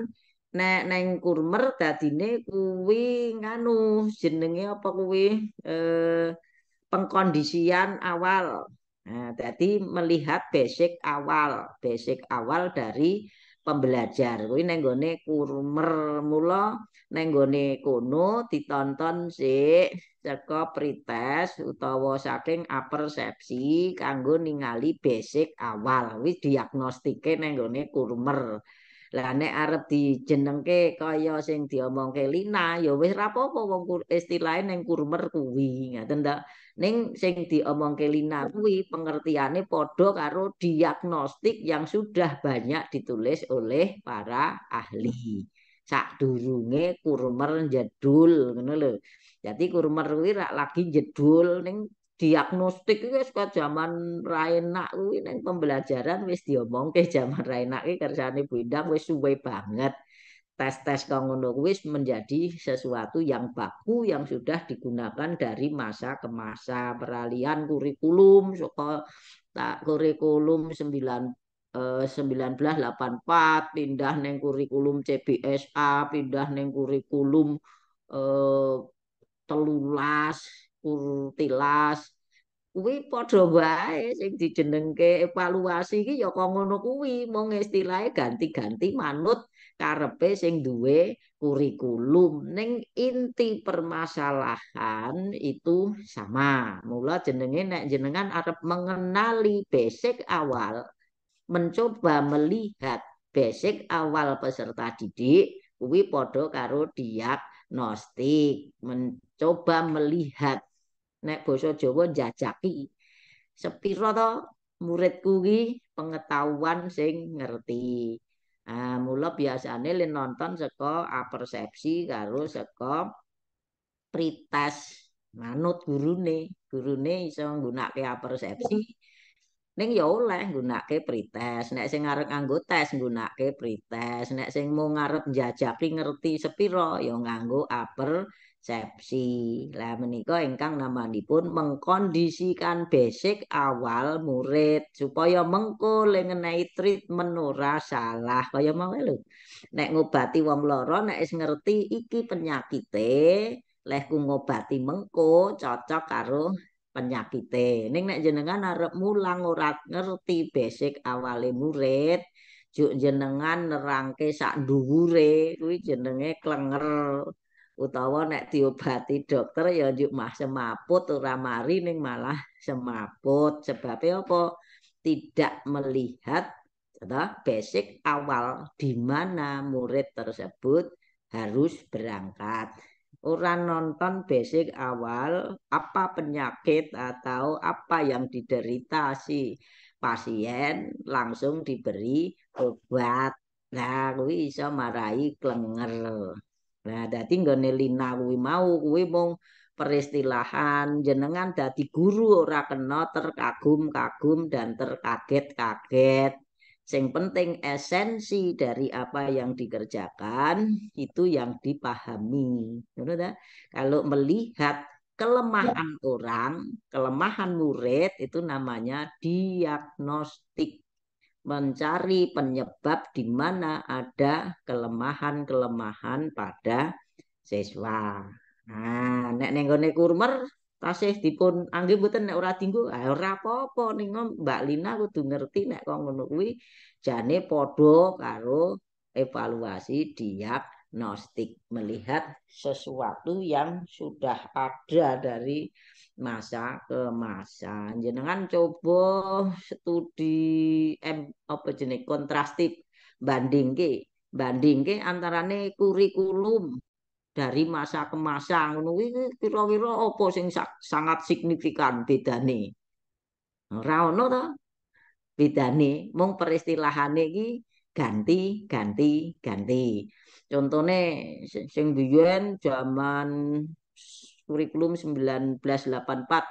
nek neng kurmer dadine kuwi nganu jenenge apa kuwi eh pengkondisian awal. Nah, tadi melihat basic awal, basic awal dari pembelajar. Kuwi neng gone kurmer mula neng gone kono ditonton sik saka prites utawa saking apersepsi kanggo ningali basic awal. Wis diagnostike neng gone kurmer. Lah nek arep dijenengke kaya sing diomongke Lina ya wis rapopo apa-apa wong istilahe ning kurmer kuwi. Ngaten ndak ning sing diomongke Lina iya. kuwi pengertiane padha karo diagnostik yang sudah banyak ditulis oleh para ahli. Sadurunge kurmer jedul ngono lho. jadi kurmer kuwi rak lagi jedul ning diagnostik itu suka zaman Raina ini neng pembelajaran wis diomong ke zaman Raina ini kersane Bu Indah wis suwe banget. Tes-tes kang wis menjadi sesuatu yang baku yang sudah digunakan dari masa ke masa peralihan kurikulum tak kurikulum 9 1984 eh, pindah neng kurikulum CBSA, pindah neng kurikulum eh, telulas tilas kuwi padha wae sing dijenengke evaluasi iki ya kok ngono kuwi mung istilahe ganti-ganti manut karepe sing duwe kurikulum ning inti permasalahan itu sama mula jenenge nek jenengan arep mengenali basic awal mencoba melihat basic awal peserta didik kuwi padha karo diagnostik mencoba melihat nek basa Jawa jajaki Sepiro to muridku iki pengetahuan sing ngerti ah mula biasane len nonton saka apersepsi karo saka prites manut gurune gurune iso nggunakake apersepsi ning ya oleh nggunakake prites nek sing arep nganggo tes nggunakake prites nek sing mung arep njajaki ngerti Sepiro ya nganggo aper sepsi. Lah engkang nama dipun mengkondisikan basic awal murid supaya mengko mengenai treatment ora salah kaya mau ya, lu, Nek ngobati wong loro nek is ngerti iki penyakite, ku ngobati mengko cocok karo penyakite. Ning nek jenengan arep mulang ora ngerti basic awale murid, juk jenengan nerangke sak dhuwure kuwi jenenge klenger utawa nek diobati dokter ya njuk mah semaput ora mari ning malah semaput sebabnya apa tidak melihat basic awal di mana murid tersebut harus berangkat orang nonton basic awal apa penyakit atau apa yang diderita si pasien langsung diberi obat. Nah, bisa marahi klenger. Nah, dadi nggone kuwi mau kuwi mung peristilahan jenengan dadi guru ora kena terkagum-kagum dan terkaget-kaget. Sing penting esensi dari apa yang dikerjakan itu yang dipahami. Kalau melihat kelemahan orang, kelemahan murid itu namanya diagnostik mencari penyebab di mana ada kelemahan-kelemahan pada siswa. Nah, nek nenggone kurmer tasih dipun anggi mboten nek ora dinggo, ah ora apa-apa ning Mbak Lina kudu ngerti nek kok ngono kuwi jane padha karo evaluasi diagnostik melihat sesuatu yang sudah ada dari masa ke masa jenengan coba studi em apa jenis kontrastif banding ke banding antarane kurikulum dari masa ke masa ngono kira-kira apa sing sangat signifikan bedane ora ono to bedane mung peristilahane iki ganti ganti ganti contone sing biyen zaman kurikulum 1984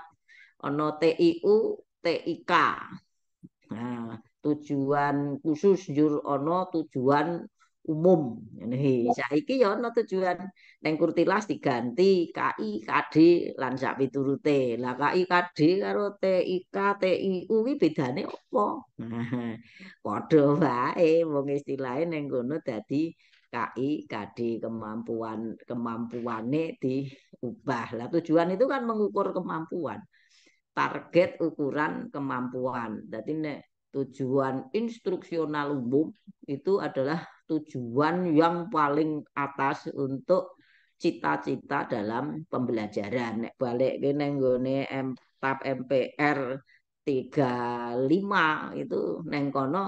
ono TIU TIK nah, tujuan khusus jur ono tujuan umum ini saiki ya ono tujuan neng kurtilas diganti KI KD lan sak piturute lah KI KD karo TIK TIU iki bedane opo nah, padha wae wong istilahne neng kono dadi KI KD kemampuan kemampuannya diubah lah tujuan itu kan mengukur kemampuan target ukuran kemampuan jadi nek tujuan instruksional umum itu adalah tujuan yang paling atas untuk cita-cita dalam pembelajaran nek balik ke nenggone M MPR 35 itu nengkono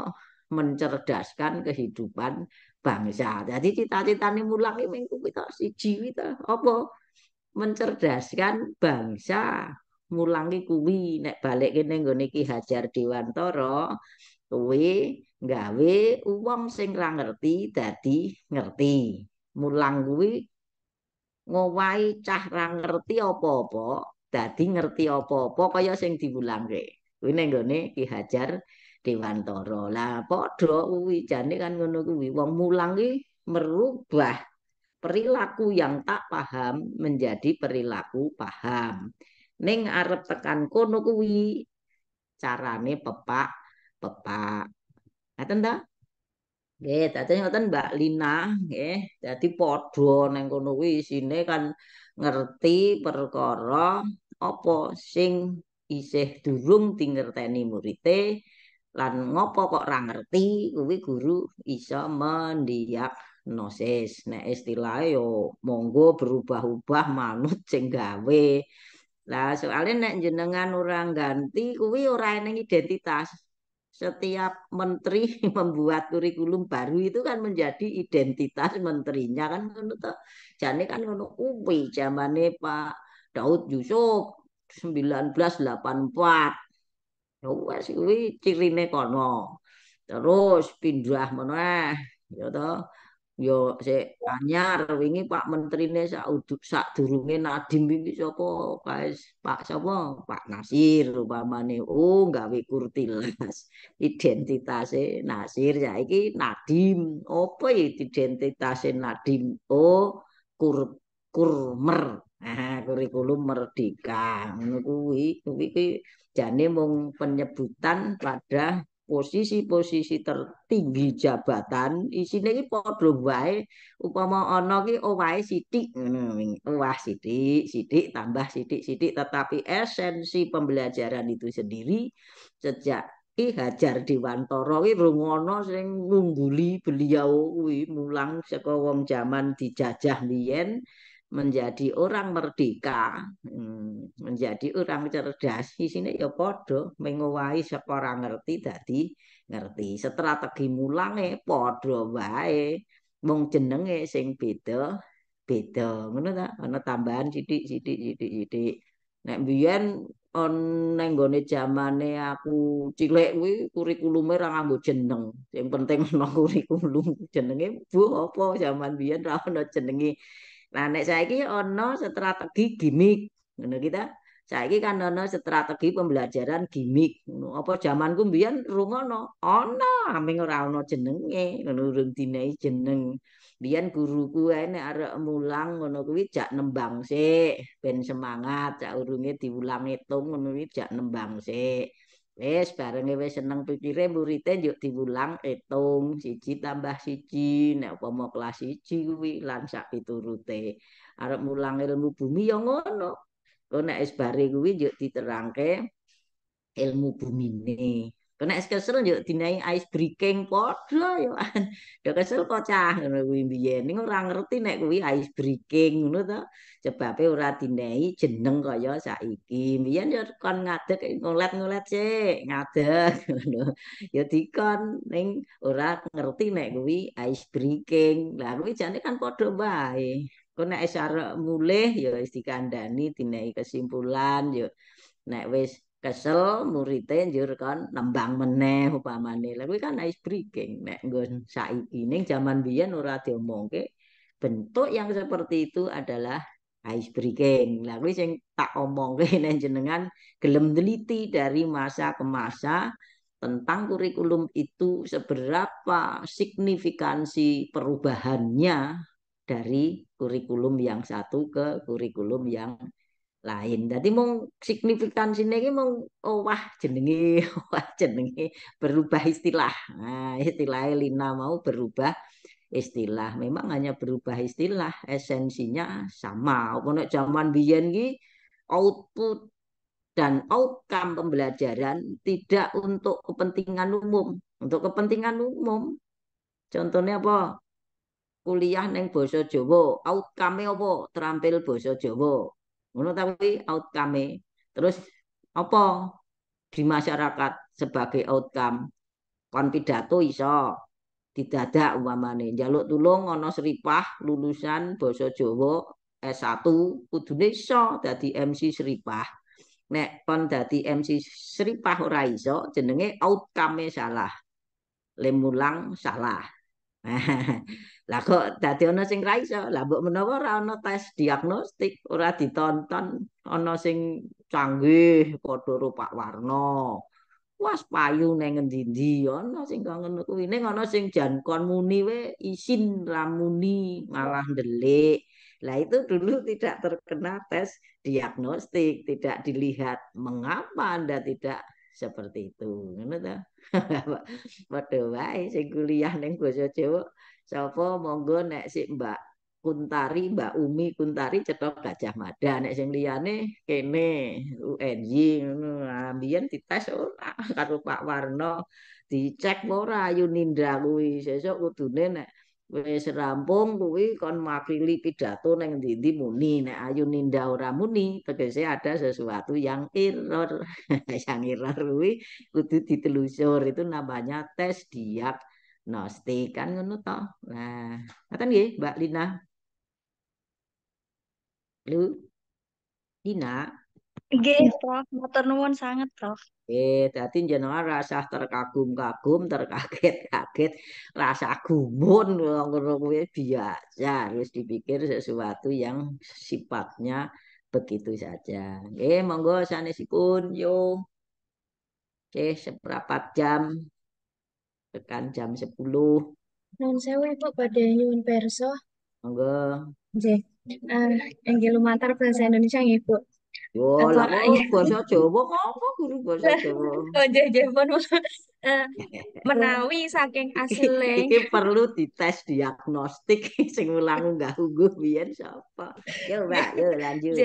mencerdaskan kehidupan bangsa. Jadi cita-citane mulangi iki mung kuwi tok siji apa mencerdaskan bangsa. mulangi iki kuwi nek balik kene nggone Ki Hajar Dewantara kuwi gawe wong sing ra ngerti dadi ngerti. Mulang kuwi ngowahi cah ra ngerti apa-apa dadi ngerti apa-apa kaya sing diwulangke. Kuwi nek nggone Ki Hajar Dewantara. Lah padha jane kan ngono kuwi wong mulang iki merubah perilaku yang tak paham menjadi perilaku paham. Ning arep tekan kono kuwi carane pepak pepak. Ngaten ta? Nggih, dadi ngoten Mbak Lina, nggih. Dadi padha ning kono kuwi isine kan ngerti perkara apa sing isih durung dingerteni murid-e lan ngopo kok ra ngerti kuwi guru iso mendiagnosis nek nah, istilah yo monggo berubah-ubah manut sing gawe lah soalnya nek jenengan orang ganti kuwi ora eneng identitas setiap menteri membuat kurikulum baru itu kan menjadi identitas menterinya kan ngono to. Jane kan ngono kuwi zamane Pak Daud Yusuf 1984 wis kuwi cirine kono. Terus pindah meneh, ya to. Yo sik anyar wingi Pak Menterine sak uduk sak durunge Nadim iki sapa? Kaes Pak sapa? Pak Nasir umpamane. Oh, gawe kurtilas. Identitase Nasir ya iki Nadim. Apa ya identitase Nadim? Oh, kurmer Ah, kurikulum merdeka. Ngono kuwi kuwi jane mung penyebutan pada posisi-posisi tertinggi jabatan isine iki padha wae upama ana ki owahe sithik ngono wah sithik sithik tambah sithik-sithik tetapi esensi pembelajaran itu sendiri sejak Ki Hajar Dewantara ki rungono sing ngungguli beliau kuwi mulang sekowong wong jaman dijajah biyen menjadi orang merdeka, hmm, menjadi orang cerdas. Di sini ya podo menguwai seorang ngerti dadi ngerti. Strategi mulange podo wae. Mung jenenge sing beda beda. Ngono ta? Ana tambahan sithik sithik sithik sithik. Nek biyen neng gone jamane aku cilik kuwi kurikulume ra nganggo jeneng. Sing penting ana kurikulum. Jenenge bu apa zaman biyen ra ana jenenge Nah, nek saiki ono strategi gimmick ngono kita. Saiki kan ono strategi pembelajaran gimmick ngono. Apa jamanku mbiyen rungono ono, amin ora ono jenenge, ngono urung dinei jeneng. Biyen guruku ae nek arek mulang ngono kuwi jak nembang sik, ben semangat, cak urunge diulang etung ngono kuwi jak nembang sik. Wes bareng wes seneng pikirnya murite yuk diulang etung siji tambah siji nek apa kelas siji kuwi lan sak piturute arep mulang ilmu bumi ya ngono. Kok nek es bare kuwi yuk diterangke ilmu bumi ini. kena skill seru yuk dinai ice breaking podo yo ya kesel kocah ngono kuwi biyen ning ora ngerti nek kuwi ice breaking ngono to sebabe ora dinai jeneng kaya saiki biyen yo kon ngadeg ngolet-ngolet sik ngadeg yo dikon ning ora ngerti nek kuwi ice breaking lah kuwi jane kan podo bae kena isyarat mulih yo istikandani dinai kesimpulan yo nek wis kesel muridnya njur kan nembang meneh upamane lha kuwi kan ice breaking nek nggon saiki zaman jaman biyen ora diomongke bentuk yang seperti itu adalah ice breaking lha kuwi sing tak omongke nek jenengan gelem teliti dari masa ke masa tentang kurikulum itu seberapa signifikansi perubahannya dari kurikulum yang satu ke kurikulum yang lain. Jadi signifikan signifikansinya ini mau oh, wah jenenge wah jenenge berubah istilah. Nah, istilah Lina mau berubah istilah. Memang hanya berubah istilah, esensinya sama. Pokoknya zaman biyen ini output dan outcome pembelajaran tidak untuk kepentingan umum. Untuk kepentingan umum contohnya apa? kuliah neng boso jowo, outcome apa? Terampil boso jowo. ngono ta outcome terus apa di masyarakat sebagai outcome kon pidato iso didadak umpamane njaluk tulung ana seripah lulusan basa Jawa S1 kudune iso dadi MC seripah nek kon dadi MC seripah ora iso jenenge outcome salah lemulang salah Lah kok dadi ana sing ra iso. Lah mbok menawa ora ana tes diagnostik, ora ditonton ana sing canggih padha rupak warna. Wes payu ning ngendi-endi ana sing kok ngono kuwi ning ana sing jan kon muni we isin ra muni malah ndelik. Lah itu dulu tidak terkena tes diagnostik, tidak dilihat mengapa Anda tidak seperti itu. Ngono Padha wae sing kuliah ning basa Jawa. Sapa monggo nek si Mbak Kuntari, Mbak Umi Kuntari cetok Gajah Mada nek sing liyane kene UNY ngono. Ambien ah, dites ora karo Pak Warno dicek ora Yuninda kuwi. Sesuk kudune nek wis rampung kuwi kon makili pidato neng dindi muni nek ayu ninda ora muni tegese ada sesuatu yang error yang error kuwi kudu ditelusur itu namanya tes diagnostik kan ngono to nah ngoten nggih Mbak Lina Lu Lina Nggih Prof, matur nuwun sangat Prof. Oke, eh, jadi jenengan rasa terkagum-kagum, terkaget-kaget, rasa gumun ngono biasa, harus dipikir sesuatu yang sifatnya begitu saja. Oke, monggo sana sanesipun yo. Oke, seberapa jam tekan jam sepuluh. Nun sewu kok pada nyuwun perso. Monggo. Nggih. Eh, uh, lumantar bahasa Indonesia nggih, Bu. Oh, lah kok bahasa Jawa kok guru bahasa Jawa? Oh, jajapun menawi saking asile. Iki perlu dites diagnostik sing ulang nggak hugu biyen sapa. Yo, Mbak, yo lanjut.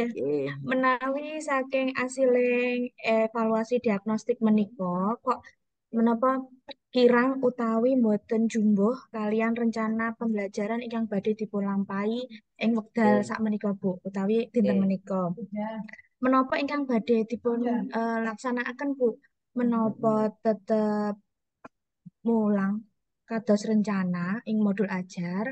Menawi saking asile evaluasi diagnostik menika kok menapa kirang utawi mboten jumbuh kalian rencana pembelajaran yang badhe dipunlampahi ing wekdal sak menika Bu utawi dinten menika. Iya. Menapa ingkang badhe dipun uh, iya. eh, laksanakaken Bu? Menapa tetep mulang kados rencana ing modul ajar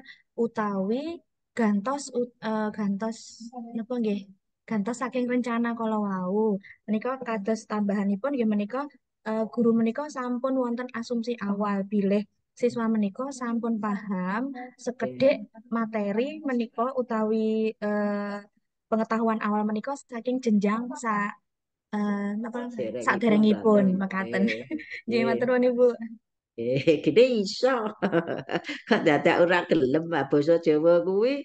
utawi gantos uh, gantos iya. napa nggih? Gantos saking rencana kalau wau. Menika kados tambahanipun nggih menika uh, guru menika sampun wonten asumsi awal bilih siswa menika sampun paham iya. sekedhik materi menika utawi uh, pengetahuan awal menikah saking jenjang sa eh, napa sak derengipun derengipun mekaten. mekaten. Eh, nggih matur nuwun Ibu. Eh, gede iso. Kok dadak ora gelem basa Jawa kuwi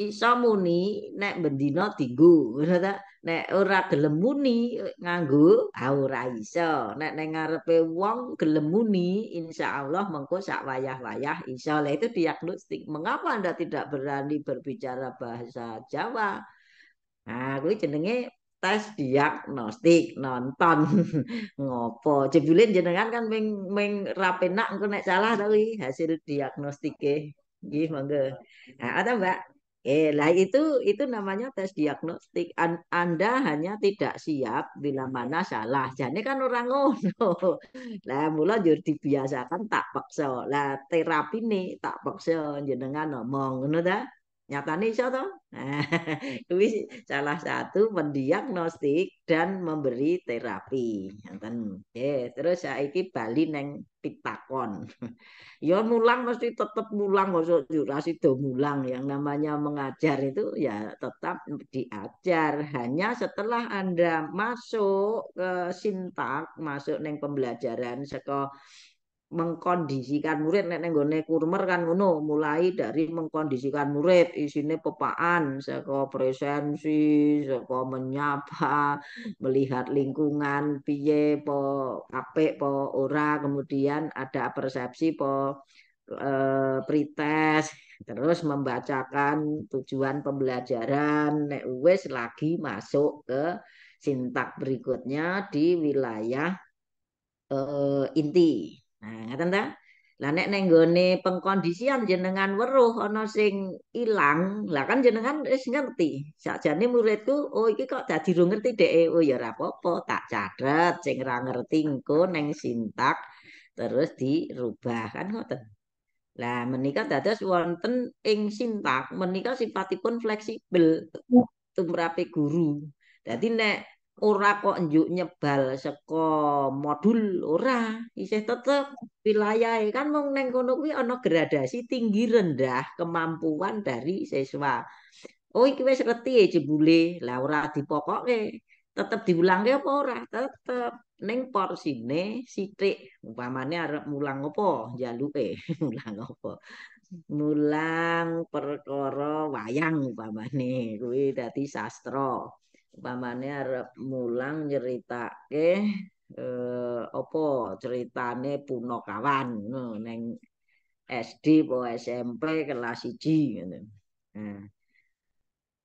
iso muni nek bendina dienggo, ngono ta? Nek ora gelem muni nganggo, ah ora iso. Nek ning ngarepe wong gelem muni, insyaallah mengko sak wayah-wayah iso. Lah itu diagnostik. Mengapa Anda tidak berani berbicara bahasa Jawa? Nah, kuwi jenenge tes diagnostik nonton ngopo jebule jenengan kan ming ming ra engko nek salah to hasil diagnostike nggih monggo nah ada Mbak eh lah itu itu namanya tes diagnostik An Anda hanya tidak siap bila mana salah jadi kan orang ngono lah mula jadi dibiasakan tak paksa lah terapi nih tak paksa jenengan ngomong ngono ta nyata iso contoh, kuwi salah satu mendiagnostik dan memberi terapi. Ngoten. Nggih, terus saiki bali neng pitakon. ya mulang mesti tetap mulang kok durasi do mulang yang namanya mengajar itu ya tetap diajar hanya setelah Anda masuk ke sintak, masuk neng pembelajaran sekolah mengkondisikan murid nek neng gone kurmer kan ngono mulai dari mengkondisikan murid isine pepaan saka presensi saka menyapa melihat lingkungan piye po apik po ora kemudian ada persepsi po eh, prites terus membacakan tujuan pembelajaran nek wis lagi masuk ke sintak berikutnya di wilayah eh, inti Nah, ngaten ya kan, ta? Lah nek ning pengkondisian jenengan weruh ana sing ilang, lah kan jenengan wis ngerti. Sakjane muridku, oh iki kok dadi ro ngerti dhek. Oh ya ora apa-apa, tak cadet sing ora ngerti engko neng sintak terus dirubah kan ngoten. Lah menika dados wonten ing sintak, menika sifatipun fleksibel tumrape guru. Dadi nek ora kok njuk nyebal seko modul ora isih tetep wilayahe kan mung ning kono kuwi ana gradasi tinggi rendah kemampuan dari siswa oh iki wis reti e jebule lah ora dipokoke tetep diulangke apa ora tetep ning porsine sithik umpamane arep mulang apa jaluke mulang apa mulang perkara wayang umpamane kuwi dadi sastra ...pamane arep mulang nyeritake eh apa ceritane punokawan neng SD po SMP kelas siji ngene.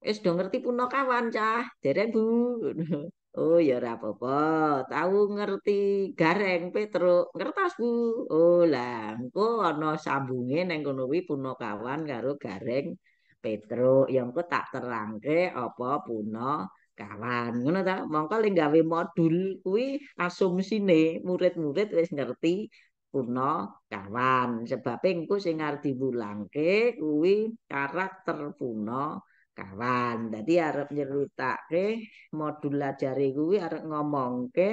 Wis do ngerti punokawan cah, dereng Bu. Oh ya ora apa-apa, tahu ngerti gareng petruk, ngertos Bu. Oh lah, engko ana sambunge neng kono kuwi punokawan karo gareng petruk. Ya engko tak terangke apa puno... kawan ngono ta mongko lek gawe modul kuwi asumsine murid-murid wis ngerti kuna kawan sebab engko sing arep diwulangke kuwi karakter puno kawan dadi arep nyritake modul ajare kuwi arep ngomongke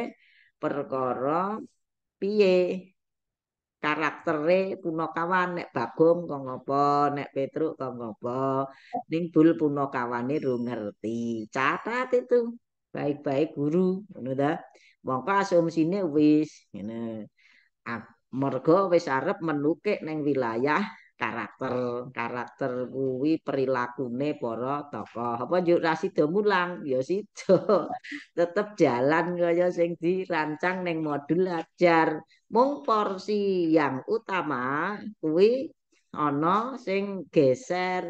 perkara piye karaktere punakawan nek Bagong kok ngopo nek Petruk kok ngopo ning bul punakawane ru ngerti catat itu baik-baik guru ngono ta mongko asumsine wis ngene ah, mergo wis arep menukik ning wilayah karakter karakter kuwi perilakune para tokoh apa yo rasida mulang yo sida tetep jalan kaya sing dirancang ning modul ajar mung porsi yang utama kuwi ana sing geser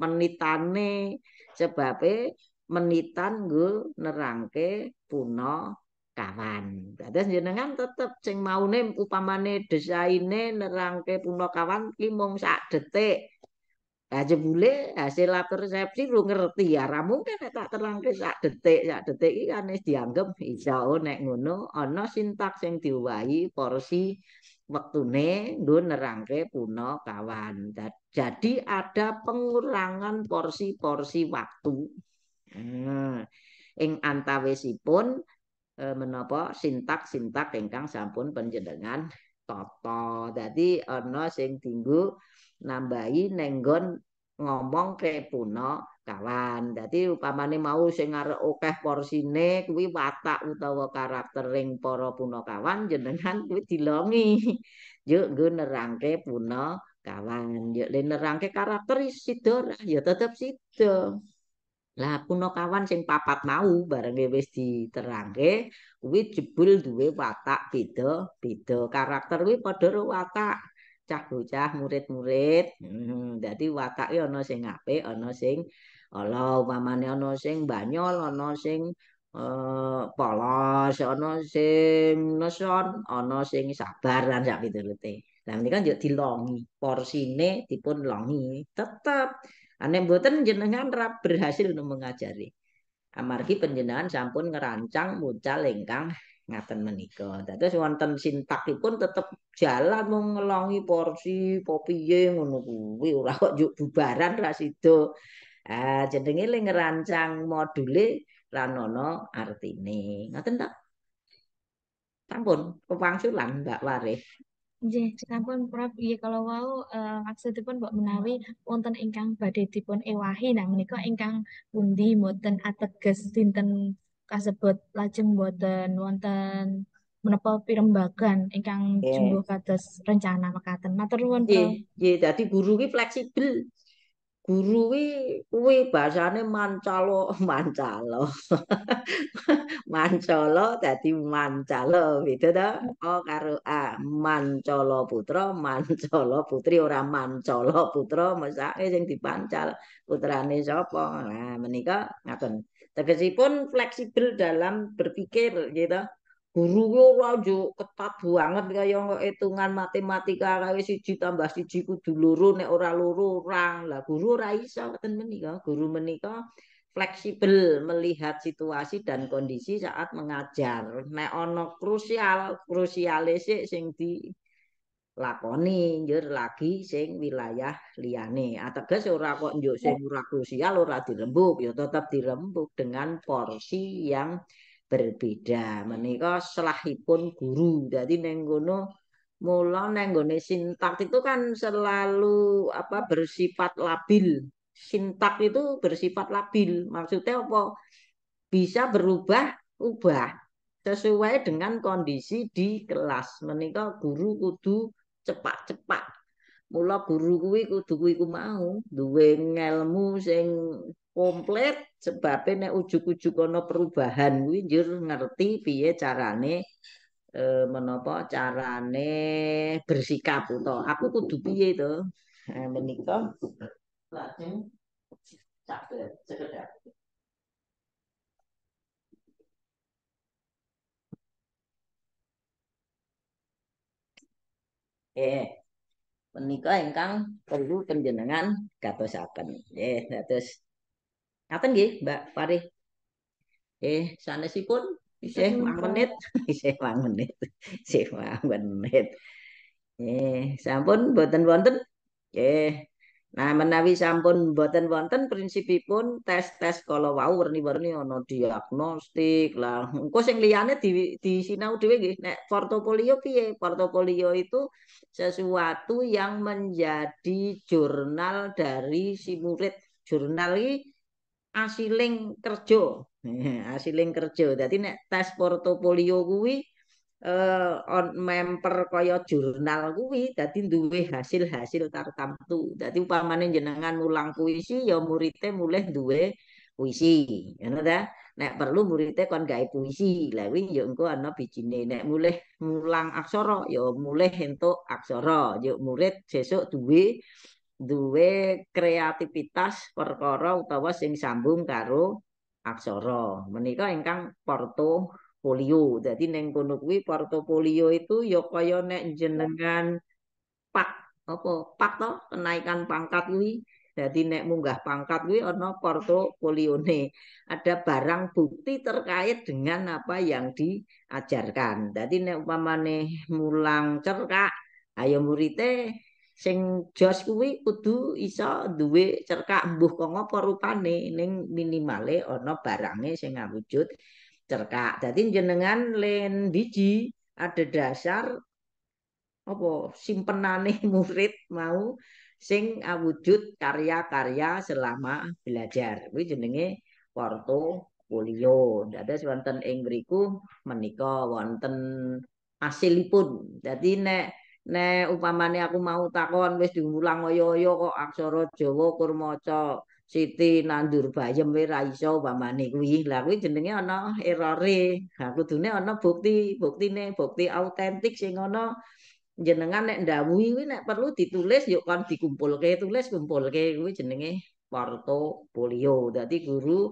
menitane sebabe menitan nggo nerangke puno kawan. Dados jenengan tetep sing maune upamane desaine nerangke puno kawan ki mung sak detik. aja bule hasil lapor resepsi lu ngerti ya ra mungkin nek tak terangke sak detik sak detik iki kan wis dianggep iso nek ngono ana sintaks sing diwahi porsi wektune nggo nerangke puno kawan jadi ada pengurangan porsi-porsi waktu hmm. ing antawisipun eh, menapa sintak-sintak ingkang sampun penjenengan tata. Dadi ana sing dinggo nambahi nenggon ngomong ke puno kawan. Dadi upamane mau sing arep akeh porsine kuwi watak utawa karaktering para puno kawan jenengan kuwi dilongi. Yuk nggo nerangke puno kawan. Yuk nerangke karakter sida ya tetep sida. Lah punakawan sing papat mau barenge wis diterangke kuwi jebul duwe watak beda-beda. Karakter kuwi padha karo watak cah bocah murid-murid. Mhm, dadi hmm, watake ana sing apik, ana sing ala umpamine ana sing banyol, ana sing eh, polos, ana sing neson, ana sing sabar lan sak pitulute. Lah menika yo dilongi, porsine dipun longi. Tetep Anak mboten jenengan rap berhasil untuk mengajari. Amargi penjenengan sampun ngerancang mucal lengkang ngaten menika. Dados wonten sintak pun tetep jalan mau ngelongi porsi popiye ngono kuwi ora kok yuk bubaran ra sida. Ah jenenge ngerancang module ranono artine. Ngaten ta? Sampun kepangsulan Mbak Warih. Nggih, sampun ya Prof. Nggih iya, kalau wau eh, maksudipun mbok menawi wonten ingkang badhe dipun ewahi nah menika ingkang pundi mboten ateges dinten kasebut lajeng mboten wonten menapa pirembagan ingkang jumbo kados rencana mekaten. Matur nuwun Nggih, nggih dadi guru ki fleksibel guru kuwi kuwi bahasane mancalo mancalo mancalo dadi mancalo gitu ta oh karo a ah, mancalo putra mancalo putri ora mancalo putra mesake sing dipancal putrane sapa nah menika ngaten tegesipun fleksibel dalam berpikir gitu guru aja ketat banget kaya hitungan matematika kae siji tambah siji kudu loro nek ora loro orang lah guru ora iso menikah guru menika fleksibel melihat situasi dan kondisi saat mengajar nek ana krusial krusiale sik sing di lakoni njur lagi sing wilayah liyane ateges ah, ora kok njuk sing ora krusial ora dirembuk ya tetap dirembuk dengan porsi yang berbeda menika selahipun guru jadi nenggono mula ning sintak itu kan selalu apa bersifat labil sintak itu bersifat labil maksudnya apa bisa berubah ubah sesuai dengan kondisi di kelas menika guru kudu cepat-cepat. mula guru kuwi kudu kuwi kumau, mau duwe ngelmu sing komplit sebabnya nek ujukono ujuk kono perubahan kuwi njur ngerti piye carane e, menapa carane bersikap to. Aku kudu piye to? Nah, menika lajeng sekedar. Eh, menika engkang perlu kata gatosaken. Eh, terus. Ngaten gih, Mbak Farih? Eh, pun, bisa, eh, mang menit, bisa, mang menit. sih, mang menit. Eh, sampun buatan wonten. Eh, nah menawi sampun buatan wonten prinsipipun tes-tes kalau wau berni werni diagnostik lah. Engkau yang liyane di disinau dhewe nggih. Nek portofolio piye? Portofolio itu sesuatu yang menjadi jurnal dari si murid. Jurnal asiling kerja. asiling kerja. Dadi nek tes portofolio kuwi eh on member kaya jurnal kuwi dadi duwe hasil-hasil tu. Dadi upamane jenengan mulang puisi ya murite mulih duwe puisi. Ngono ta? Nek perlu murite kon gawe puisi. Lah kuwi yo ya engko ana bijine. Nek mulih mulang aksara ya mulih entuk aksara. Yo ya murid sesuk duwe duwe kreativitas perkara utawa sing sambung karo aksara. Menika ingkang portofolio. jadi neng kono kuwi portofolio itu ya kaya nek jenengan pak apa pak to kenaikan pangkat kuwi Jadi nek munggah pangkat kuwi ana portofolione. Ada barang bukti terkait dengan apa yang diajarkan. Jadi nek umpamane mulang cerkak, ayo murite sing jos kuwi kudu iso duwe cerkak embuh kok ngopo rupane ning minimale ana barange sing ngawujud cerkak dadi jenengan len biji ada dasar apa simpenane murid mau sing awujud karya-karya selama belajar kuwi jenenge portofolio dadi wonten ing mriku menika wonten asilipun dadi nek nek upamane aku mau takon wis diulang ayo-ayo kok aksara Jawa kur maca Siti nandur bayem wis ra iso upamane kuwi lha kuwi jenenge ana errore ha kudune ana bukti buktine bukti autentik sing ana jenengan nek ndawuhi kuwi nek perlu ditulis yuk kon dikumpulke tulis kumpulke kuwi jenenge portofolio dadi guru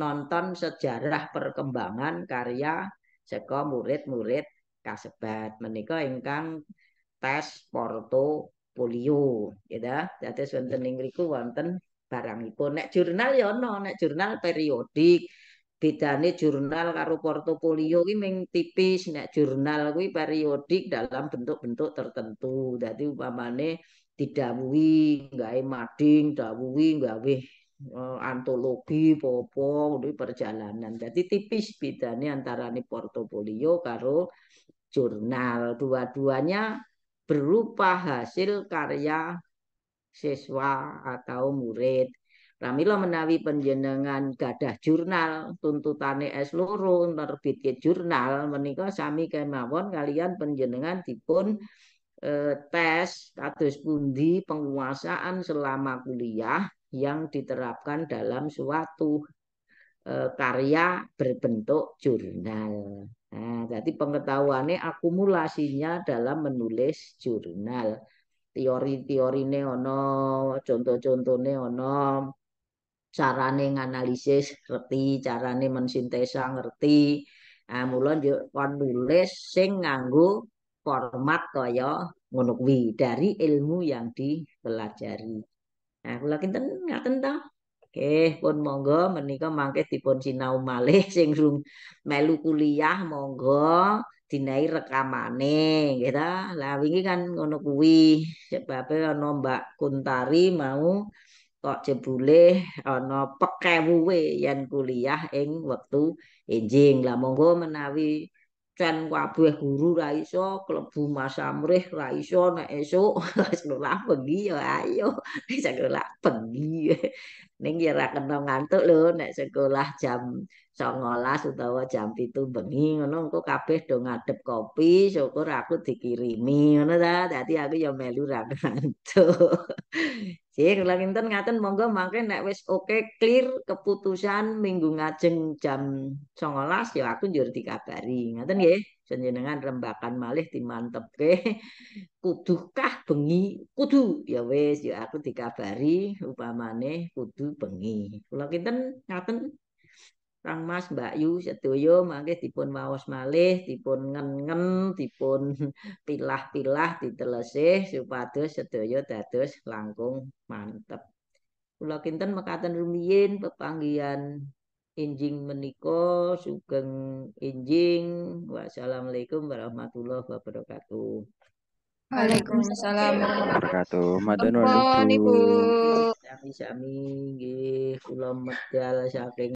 nonton sejarah perkembangan karya saka murid-murid kasebat menika ingkang tes portofolio ya dah dados wonten ing mriku barang barangipun nek jurnal ya ana nek jurnal periodik bedane jurnal karo portofolio polio ming tipis nek jurnal kuwi periodik dalam bentuk-bentuk tertentu dadi umpamane nggak gawe mading dawuhi gawe uh, e, antologi popo kuwi perjalanan jadi tipis antara porto portofolio karo jurnal dua-duanya berupa hasil karya siswa atau murid. Pramila menawi penjenengan gadah jurnal, tuntutane es loro nerbitke jurnal menikah sami kemawon kalian penjenengan dipun eh, tes kados pundi penguasaan selama kuliah yang diterapkan dalam suatu eh, karya berbentuk jurnal. Nah, jadi pengetahuannya akumulasinya dalam menulis jurnal. Teori-teori neono, contoh-contoh neono, carane nganalisis ngerti, carane mensintesa ngerti. Nah, mulai juga nulis sing nganggu format kaya ngunukwi dari ilmu yang dipelajari. Nah, kalau kinten ngaten tentang. Nggih, eh, pun monggo menika mangke dipun sinau malih sing melu kuliah monggo dinai rekamane nggih ta. Lah wingi kan ngono kuwi sebab ana Mbak Kuntari mau kok jebule ana pekewuwe yen kuliah ing wektu enjing. Lah monggo menawi kan kabeh guru ra iso klebu masa murih ra iso nek esuk wis lah pengi ya ayo bisa lah ning kira kena ngantuk lho nek sekolah jam 19 utawa jam 7 bengi ngono engko kabeh do ngadep kopi syukur aku dikirimi ngono ta dadi aku ya melu ra ngantuk sih kula ngenten ngaten monggo mangke nek wis oke clear keputusan minggu ngajeng jam 19 ya aku njur dikabari ngaten nggih ya? jenengan rembakan malih dimantepke kuduhkah bengi kudu ya wis ya aku dikabari upamane kudu bengi kula kinten ngaten Kang Mas Mbak sedoyo mangke dipun waos malih dipun ngen-ngen dipun pilah-pilah ditelesih supados sedoyo dados langkung mantep kula kinten mekaten rumiyin pepanggihan Injing meniko sugeng injing. Wassalamualaikum warahmatullahi wabarakatuh. Waalaikumsalam warahmatullahi wabarakatuh. Matur nuwun. Sami-sami medal saking